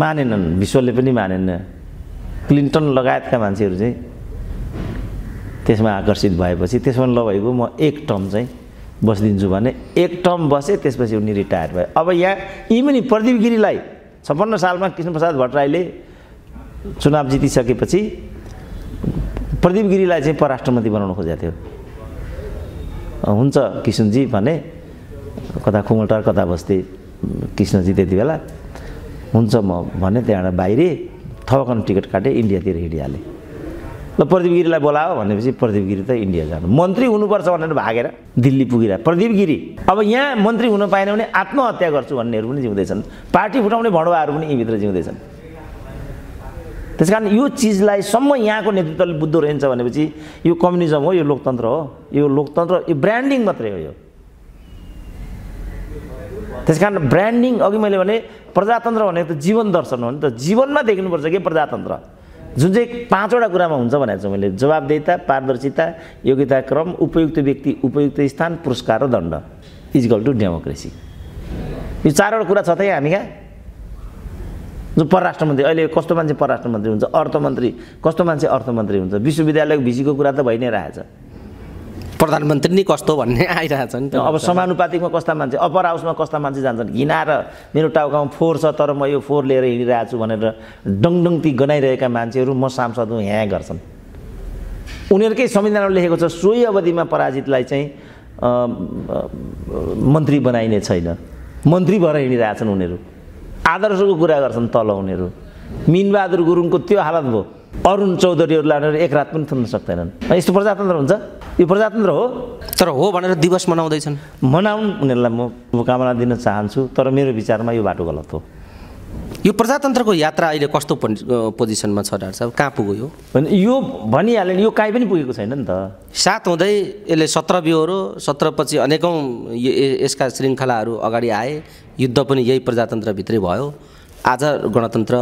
मानेनन् विश्वले पनि मानेन क्लिन्टन लगायतका मान्छेहरू चाहिँ त्यसमा आकर्षित भएपछि त्यसमा नभएको म एक टर्म चाहिँ बसिदिन्छु भने एक टर्म बसेँ त्यसपछि उनी रिटायर भयो अब यहाँ यी पनि प्रदीप गिरीलाई छप्पन्न सालमा कृष्णप्रसाद भट्टराईले चुनाव जितिसकेपछि प्रदीप गिरीलाई चाहिँ मन्त्री बनाउन खोजेको थियो हुन्छ किसुनजी भने कता खुङ्गलटार कता बस्ती कृष्णजी त्यति बेला हुन्छ म भने त्यहाँबाट बाहिरी थपकन टिकट काटेँ इन्डियातिर हिँडिहालेँ ल प्रदीप गिरीलाई बोलायो भनेपछि प्रदीप गिरी त इन्डिया जानु मन्त्री हुनुपर्छ भनेर भागेर दिल्ली पुगिरहेको प्रदीप गिरी अब यहाँ मन्त्री हुन पाएन भने आत्महत्या गर्छु भन्नेहरू पनि जिउँदैछन् पार्टी फुटाउने भडुवाहरू पनि यहीँभित्र जिउँदैछन् त्यस कारण यो चिजलाई सम्म यहाँको नेतृत्वले बुझ्दो रहन्छ भनेपछि यो कम्युनिजम हो यो लोकतन्त्र हो यो लोकतन्त्र यो ब्रान्डिङ मात्रै हो यो त्यस कारण ब्रान्डिङ अघि मैले भने प्रजातन्त्र भनेको त जीवन दर्शन हो नि त जीवनमा देख्नुपर्छ कि प्रजातन्त्र जुन चाहिँ पाँचवटा कुरामा हुन्छ भनेको छु मैले जवाबदेता पारदर्शिता योग्यता क्रम उपयुक्त व्यक्ति उपयुक्त स्थान पुरस्कार र दण्ड इजकल टु डेमोक्रेसी यो चारवटा कुरा छ त यहाँ हामी कहाँ जो परराष्ट्र मन्त्री अहिले कस्तो मान्छे परराष्ट्र मन्त्री हुन्छ अर्थमन्त्री कस्तो मान्छे अर्थमन्त्री हुन्छ विश्वविद्यालयको भिसीको कुरा त भइ नै रहेछ प्रधानमन्त्री नै कस्तो भन्ने आइरहेछ नि अब समानुपातिकमा कस्ता मान्छे अप्पर हाउसमा कस्ता मान्छे जान्छन् घिनाएर मेरो टाउकामा फोहोर छ तर म यो फोहोर लिएर हिँडिरहेको छु भनेर ती गनाइरहेका मान्छेहरू म सांसद हुँ यहाँ गर्छन् उनीहरूकै संविधानमा लेखेको छ सोही अवधिमा पराजितलाई चाहिँ मन्त्री बनाइने छैन मन्त्री भएर हिँडिरहेछन् उनीहरू आदर्शको कुरा गर्छन् तल हुनेहरू मिनबहादुर गुरुङको त्यो हालत भयो अरुण लानेर एक रात पनि थुन्न सक्दैनन् यस्तो प्रजातन्त्र हुन्छ यो प्रजातन्त्र हो तर हो भनेर दिवस मनाउँदैछन् मनाउन् उनीहरूलाई म शुभकामना दिन चाहन्छु तर मेरो विचारमा यो बाटो गलत हो यो प्रजातन्त्रको यात्रा अहिले कस्तो पोजिसनमा छ डाक्टर साहब कहाँ पुग्यो यो भनिहाल्यो नि यो काहीँ पनि पुगेको छैन नि त सात हुँदै यसले सत्र बिहोरो सत्रपछि अनेकौँ यसका श्रृङ्खलाहरू अगाडि आए युद्ध पनि यही प्रजातन्त्रभित्रै भयो आज गणतन्त्र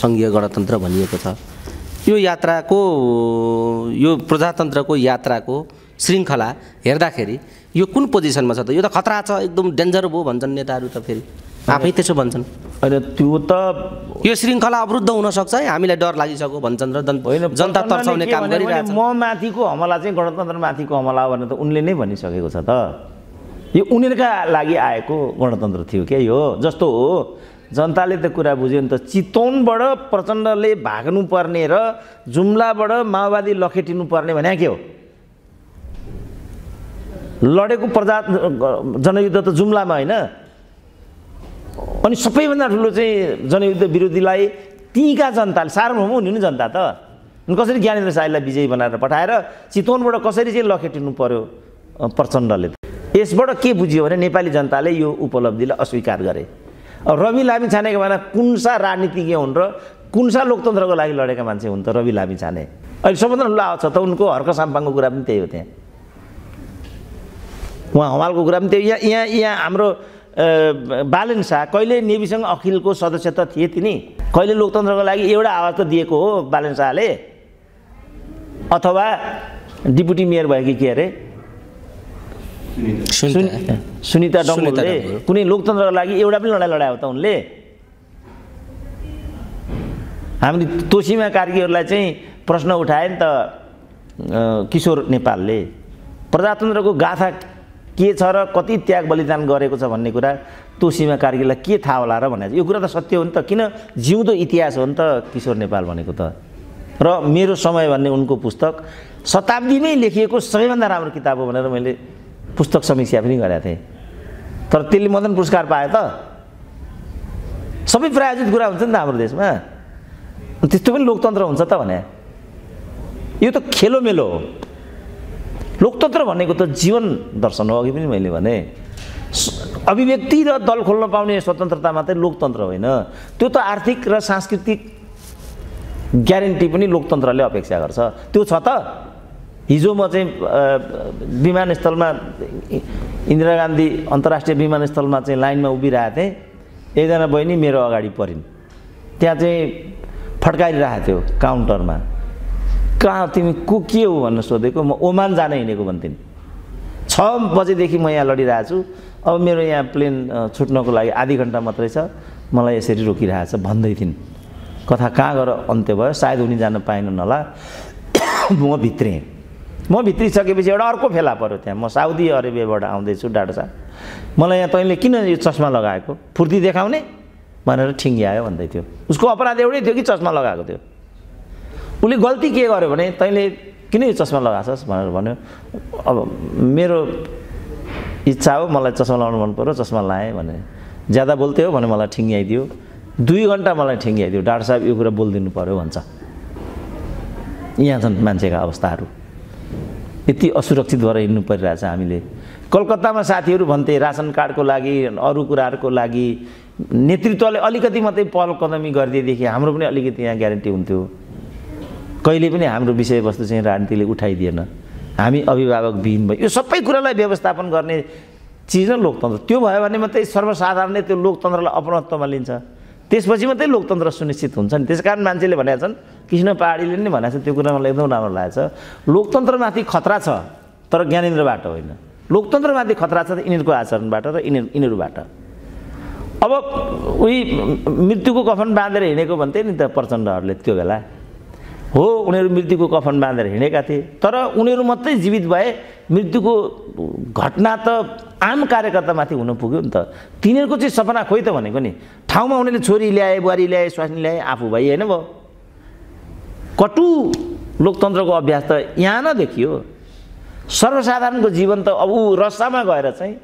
सङ्घीय गणतन्त्र भनिएको छ यो यात्राको यो प्रजातन्त्रको यात्राको श्रृङ्खला हेर्दाखेरि यो कुन पोजिसनमा छ त यो त खतरा छ एकदम डेन्जर भयो भन्छन् नेताहरू त फेरि आफै त्यसो भन्छन् होइन त्यो त यो श्रृङ्खला अवरुद्ध हुनसक्छ है हामीलाई डर लागिसक्यो भन्छन् र जनता तर्साउने काम गरिरहेको छ म माथिको हमला चाहिँ गणतन्त्र माथिको हमला भनेर त उनले नै भनिसकेको छ त यो उनीहरूका लागि आएको गणतन्त्र थियो क्या यो जस्तो हो जनताले त कुरा बुझ्यो नि त चितौनबाट प्रचण्डले भाग्नुपर्ने र जुम्लाबाट माओवादी लखेटिनुपर्ने भने के हो लडेको प्रजा जनयुद्ध त जुम्लामा होइन अनि सबैभन्दा ठुलो चाहिँ जनयुद्ध विरोधीलाई तीका जनताले सार्वभौम हुने नि जनता त कसरी ज्ञानेन्द्र साईलाई विजयी बनाएर पठाएर चितवनबाट कसरी चाहिँ लखेटिनु पर्यो प्रचण्डले यसबाट के बुझ्यो भने नेपाली जनताले यो उपलब्धिलाई अस्वीकार गरे अब रवि लामी छानेको भने कुनसा राजनीतिज्ञ हुन् र कुनसा लोकतन्त्रको लागि लडेका मान्छे हुन् त रवि लामी छाने अहिले सबभन्दा ठुलो छ त उनको हर्क साम्पाङको कुरा पनि त्यही हो त्यहाँ उहाँ हमालको कुरा पनि त्यही यहाँ यहाँ यहाँ हाम्रो बालन शाह कहिले नेभीसँग अखिलको सदस्य त थिए तिनी कहिले लोकतन्त्रको लागि एउटा आवाज त दिएको हो बालन शाहले अथवा डिपुटी मेयर भयो कि के अरे सुनिता डङ्गोलले कुनै लोकतन्त्रको लागि एउटा पनि लडाइँ लडायो त उनले हामीले तोसीमा कार्कीहरूलाई चाहिँ प्रश्न उठाए नि त किशोर नेपालले प्रजातन्त्रको गाथा के छ र कति त्याग बलिदान गरेको छ भन्ने कुरा तोसीमा कार्कीलाई के थाहा होला र भनेर यो कुरा त सत्य हो नि त किन जिउँदो इतिहास हो नि त किशोर नेपाल भनेको त र मेरो समय भन्ने उनको पुस्तक शताब्दीमै लेखिएको सबैभन्दा राम्रो किताब हो भनेर मैले पुस्तक समीक्षा पनि गरेका थिएँ तर त्यसले मदन पुरस्कार पायो त सबै प्रायोजित कुरा हुन्छ नि त हाम्रो देशमा त्यस्तो पनि लोकतन्त्र हुन्छ त भने यो त खेलोमेलो हो लोकतन्त्र भनेको त जीवन दर्शन हो अघि पनि मैले भने अभिव्यक्ति र दल खोल्न पाउने स्वतन्त्रता मात्रै लोकतन्त्र होइन त्यो त आर्थिक र सांस्कृतिक ग्यारेन्टी पनि लोकतन्त्रले अपेक्षा गर्छ त्यो छ त हिजो म चाहिँ विमानस्थलमा इन्दिरा गान्धी अन्तर्राष्ट्रिय विमानस्थलमा चाहिँ लाइनमा उभिरहेको थिएँ एकजना बहिनी मेरो अगाडि परिन् त्यहाँ चाहिँ फड्काइरहेको थियो काउन्टरमा कहाँ तिमी को के हो भनेर सोधेको म ओमान जान हिँडेको भन्थिन् छ बजेदेखि म यहाँ लडिरहेको छु अब मेरो यहाँ प्लेन छुट्नको लागि आधी घन्टा मात्रै छ मलाई यसरी रोकिरहेछ भन्दै थिइन् कथा कहाँ गएर अन्त्य भयो सायद उनी जान पाइनन् होला (coughs) म भित्रेँ म भित्रिसकेपछि एउटा अर्को फेला पऱ्यो त्यहाँ म साउदी अरेबियाबाट आउँदैछु डाडा साहब मलाई यहाँ तैँले किन यो चस्मा लगाएको फुर्ती देखाउने भनेर ठिङ्ग्यायो भन्दै थियो उसको अपराध एउटै थियो कि चस्मा लगाएको थियो उसले गल्ती के गर्यो भने तैँले किन यो चस्मा लगाएछस् भनेर भन्यो अब मेरो इच्छा हो मलाई चस्मा लगाउनु मन पऱ्यो चस्मा लगाएँ भने ज्यादा बोल्थ्यो भने मलाई ठिङ्ग्याइदियो दुई घन्टा मलाई ठिङ्ग्याइदियो डाक्टर साहब यो कुरा बोलिदिनु पऱ्यो भन्छ यहाँ छन् मान्छेका अवस्थाहरू यति असुरक्षित भएर हिँड्नु परिरहेछ हामीले कलकत्तामा साथीहरू भन्थे रासन कार्डको लागि अरू कुराहरूको लागि नेतृत्वले अलिकति मात्रै पहल कदमी गरिदिएदेखि हाम्रो पनि अलिकति यहाँ ग्यारेन्टी हुन्थ्यो कहिले पनि हाम्रो विषयवस्तु चाहिँ राजनीतिले उठाइदिएन हामी अभिभावक विहीन भयो यो सबै कुरालाई व्यवस्थापन गर्ने चिज नै लोकतन्त्र त्यो भयो भने मात्रै सर्वसाधारणले त्यो लोकतन्त्रलाई अपनत्वमा लिन्छ त्यसपछि मात्रै लोकतन्त्र सुनिश्चित हुन्छ नि त्यस कारण मान्छेले भनेका छन् कृष्ण पहाडीले नै भनेको छ त्यो कुरा मलाई एकदम राम्रो लागेको छ लोकतन्त्रमाथि खतरा छ तर ज्ञानेन्द्रबाट होइन लोकतन्त्रमाथि खतरा छ त यिनीहरूको आचरणबाट र यिनीहरू यिनीहरूबाट अब उही मृत्युको कफन बाँधेर हिँडेको भन्थे नि त प्रचण्डहरूले त्यो बेला हो उनीहरू मृत्युको कफन बाँधेर हिँडेका थिए तर उनीहरू मात्रै जीवित भए मृत्युको घटना त आम कार्यकर्तामाथि हुन पुग्यो नि त तिनीहरूको चाहिँ सपना खोइ त भनेको नि ठाउँमा उनीहरूले छोरी ल्याए बुहारी ल्याए स्वास्नी ल्याए आफू भाइ होइन भयो कटु लोकतन्त्रको अभ्यास त यहाँ न देखियो सर्वसाधारणको जीवन त अब ऊ रसामा गएर चाहिँ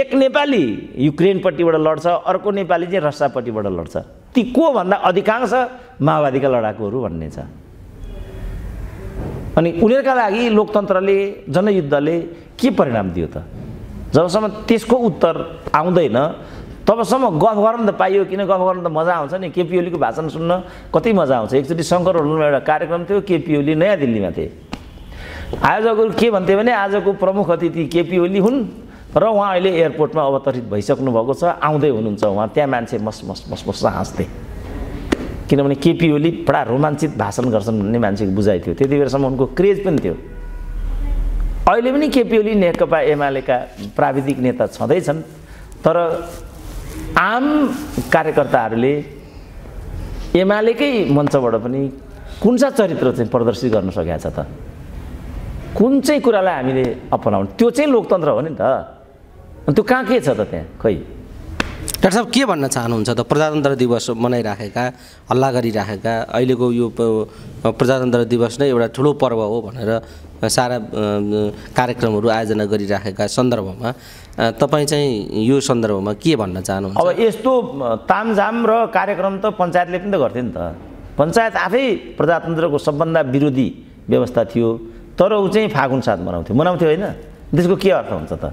एक नेपाली युक्रेनपट्टिबाट लड्छ अर्को नेपाली चाहिँ रसापट्टिबाट लड्छ ती को भन्दा अधिकांश माओवादीका लडाकुहरू भन्ने छ अनि उनीहरूका लागि लोकतन्त्रले जनयुद्धले के परिणाम दियो त जबसम्म त्यसको उत्तर आउँदैन तबसम्म गफ गर्न त पाइयो किन गफ गर्न त मजा आउँछ नि केपिओलीको भाषण सुन्न कति मजा आउँछ एकचोटि शङ्कर होलमा एउटा कार्यक्रम थियो केपिओली नयाँ दिल्लीमा थिए आयोजकहरू के भन्थे भने आजको प्रमुख अतिथि केपिओली हुन् र उहाँ अहिले एयरपोर्टमा अवतरित भइसक्नु भएको छ आउँदै हुनुहुन्छ उहाँ त्यहाँ मान्छे मस मस मस मस हाँस्थे किनभने केपी ओली बडा रोमाञ्चित भाषण गर्छन् भन्ने मान्छेको बुझाइ थियो त्यति बेलासम्म उनको क्रेज पनि थियो अहिले पनि केपी ओली नेकपा एमालेका प्राविधिक नेता छँदैछन् तर आम कार्यकर्ताहरूले एमालेकै मञ्चबाट पनि कुन सा चरित्र चाहिँ प्रदर्शित गर्न सकेको छ त कुन चाहिँ कुरालाई हामीले अपनाउनु त्यो चाहिँ लोकतन्त्र हो नि त अनि त्यो कहाँ के छ त त्यहाँ खै डाक्टर साहब के भन्न चाहनुहुन्छ त प्रजातन्त्र दिवस मनाइराखेका हल्ला गरिराखेका अहिलेको यो प्रजातन्त्र दिवस नै एउटा ठुलो पर्व हो भनेर सारा कार्यक्रमहरू आयोजना गरिराखेका सन्दर्भमा तपाईँ चाहिँ यो सन्दर्भमा के भन्न चाहनुहुन्छ अब यस्तो तामझाम र कार्यक्रम त पञ्चायतले पनि त गर्थ्यो नि त पञ्चायत आफै प्रजातन्त्रको सबभन्दा विरोधी व्यवस्था थियो तर ऊ चाहिँ फागुन साथ मनाउँथ्यो मनाउँथ्यो होइन त्यसको के अर्थ हुन्छ त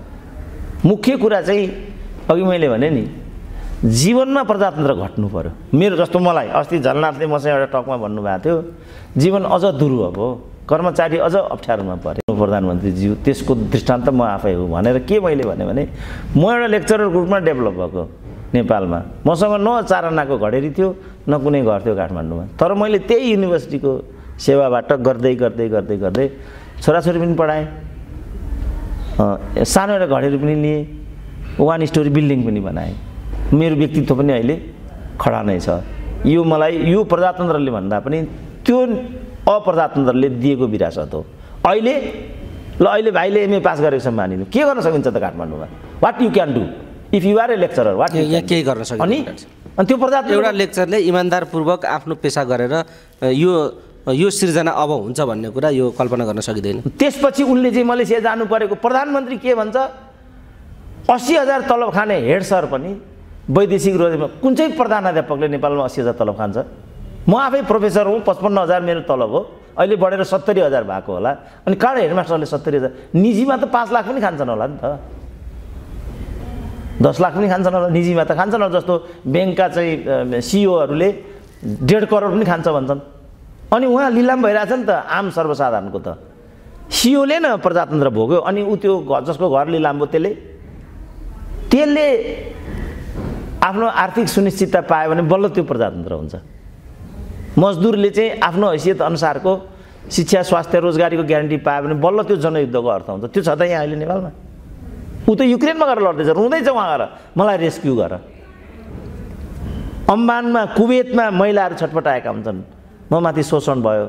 मुख्य कुरा चाहिँ अघि मैले भने नि जीवनमा प्रजातन्त्र घट्नु पऱ्यो मेरो जस्तो मलाई अस्ति झलनाथले मसँग एउटा टकमा भन्नुभएको थियो जीवन अझ दुरु हो कर्मचारी अझ अप्ठ्यारोमा परे प्रधानमन्त्रीज्यू त्यसको दृष्टान्त म आफै हो भनेर के मैले भने भने म एउटा लेक्चरर ग्रुपमा डेभलप भएको नेपालमा मसँग न चारनाको घडेरी थियो न कुनै घर थियो काठमाडौँमा तर मैले त्यही युनिभर्सिटीको सेवाबाट गर्दै गर्दै गर्दै गर्दै छोराछोरी पनि पढाएँ सानो एउटा घडेरी पनि लिएँ वान स्टोरी बिल्डिङ पनि बनाएँ मेरो व्यक्तित्व पनि अहिले खडा नै छ यो मलाई यो प्रजातन्त्रले भन्दा पनि त्यो अप्रजातन्त्रले दिएको विरासत हो अहिले ल अहिले भाइले एमए पास गरेको छ मानिनु के गर्न सकिन्छ त काठमाडौँमा what you can do if you are a lecturer what यहाँ केही गर्न सकिन्छ अनि अनि त्यो प्रजातन्त्र एउटा लेक्चरले इमान्दारपूर्वक आफ्नो पेसा गरेर यो यो सिर्जना अब हुन्छ भन्ने कुरा यो कल्पना गर्न सकिँदैन त्यसपछि उनले चाहिँ मलेसिया जानु परेको प्रधानमन्त्री के भन्छ अस्सी हजार तलब खाने हेड सर पनि वैदेशिक रोजमा कुन चाहिँ प्रधान नेपालमा अस्सी हजार तलब खान्छ म आफै प्रोफेसर हुँ पचपन्न हजार मेरो तलब हो अहिले बढेर सत्तरी हजार भएको होला अनि कहाँ हेडमास्टरले सत्तरी हजार निजीमा त पाँच लाख पनि खान्छन् होला नि त दस लाख पनि खान्छन् होला निजीमा त खान्छन् होला जस्तो ब्याङ्कका चाहिँ सिइओहरूले डेढ करोड पनि खान्छ भन्छन् अनि उहाँ लिलाम भइरहेछ नि त आम सर्वसाधारणको त सिओले न प्रजातन्त्र भोग्यो अनि ऊ त्यो घर जसको घर लिलाम भयो त्यसले त्यसले आफ्नो आर्थिक सुनिश्चितता पायो भने बल्ल त्यो प्रजातन्त्र हुन्छ मजदुरले चाहिँ आफ्नो हैसियत अनुसारको शिक्षा स्वास्थ्य रोजगारीको ग्यारेन्टी पायो भने बल्ल त्यो जनयुद्धको अर्थ हुन्छ त्यो छ त यहाँ अहिले नेपालमा ऊ त युक्रेनमा गएर लड्दैछ रुँदैछ उहाँ गएर मलाई रेस्क्यु गर अम्बानमा कुवेतमा महिलाहरू छटपटाएका हुन्छन् म माथि शोषण भयो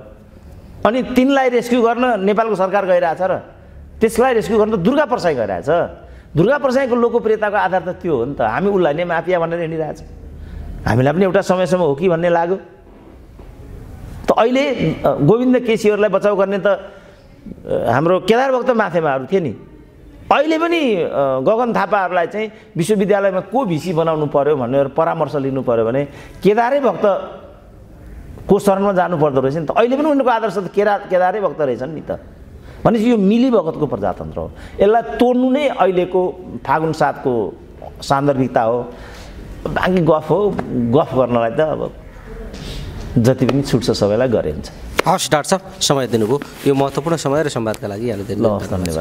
अनि तिनलाई रेस्क्यु गर्न नेपालको सरकार गइरहेछ र त्यसलाई रेस्क्यु गर्न त दुर्गा प्रसाई गइरहेछ दुर्गा प्रसाईको लोकप्रियताको आधार त त्यो हो नि त हामी उसलाई नै माफिया भनेर हिँडिरहेछ हामीलाई पनि एउटा समयसम्म हो कि भन्ने लाग्यो त अहिले गोविन्द केसीहरूलाई बचाउ गर्ने त हाम्रो केदार भक्त माथेमाहरू थिए नि अहिले पनि गगन थापाहरूलाई चाहिँ विश्वविद्यालयमा को भिसी बनाउनु पऱ्यो भनेर परामर्श लिनु पऱ्यो भने केदारै भक्त को शरणमा जानुपर्दो रहेछ नि त अहिले पनि उनको आदर्श त केरा केदारै भक्त रहेछन् नि त भनेपछि यो मिली भगतको प्रजातन्त्र हो यसलाई तोड्नु नै अहिलेको फागुन सातको सान्दर्भिकता हो बाँकी गफ हो गफ गर्नलाई त अब जति पनि छुट छ सबैलाई गरे हुन्छ हस् डाक्टर साहब समय दिनुभयो यो महत्त्वपूर्ण समय र संवादका लागि यहाँले धन्यवाद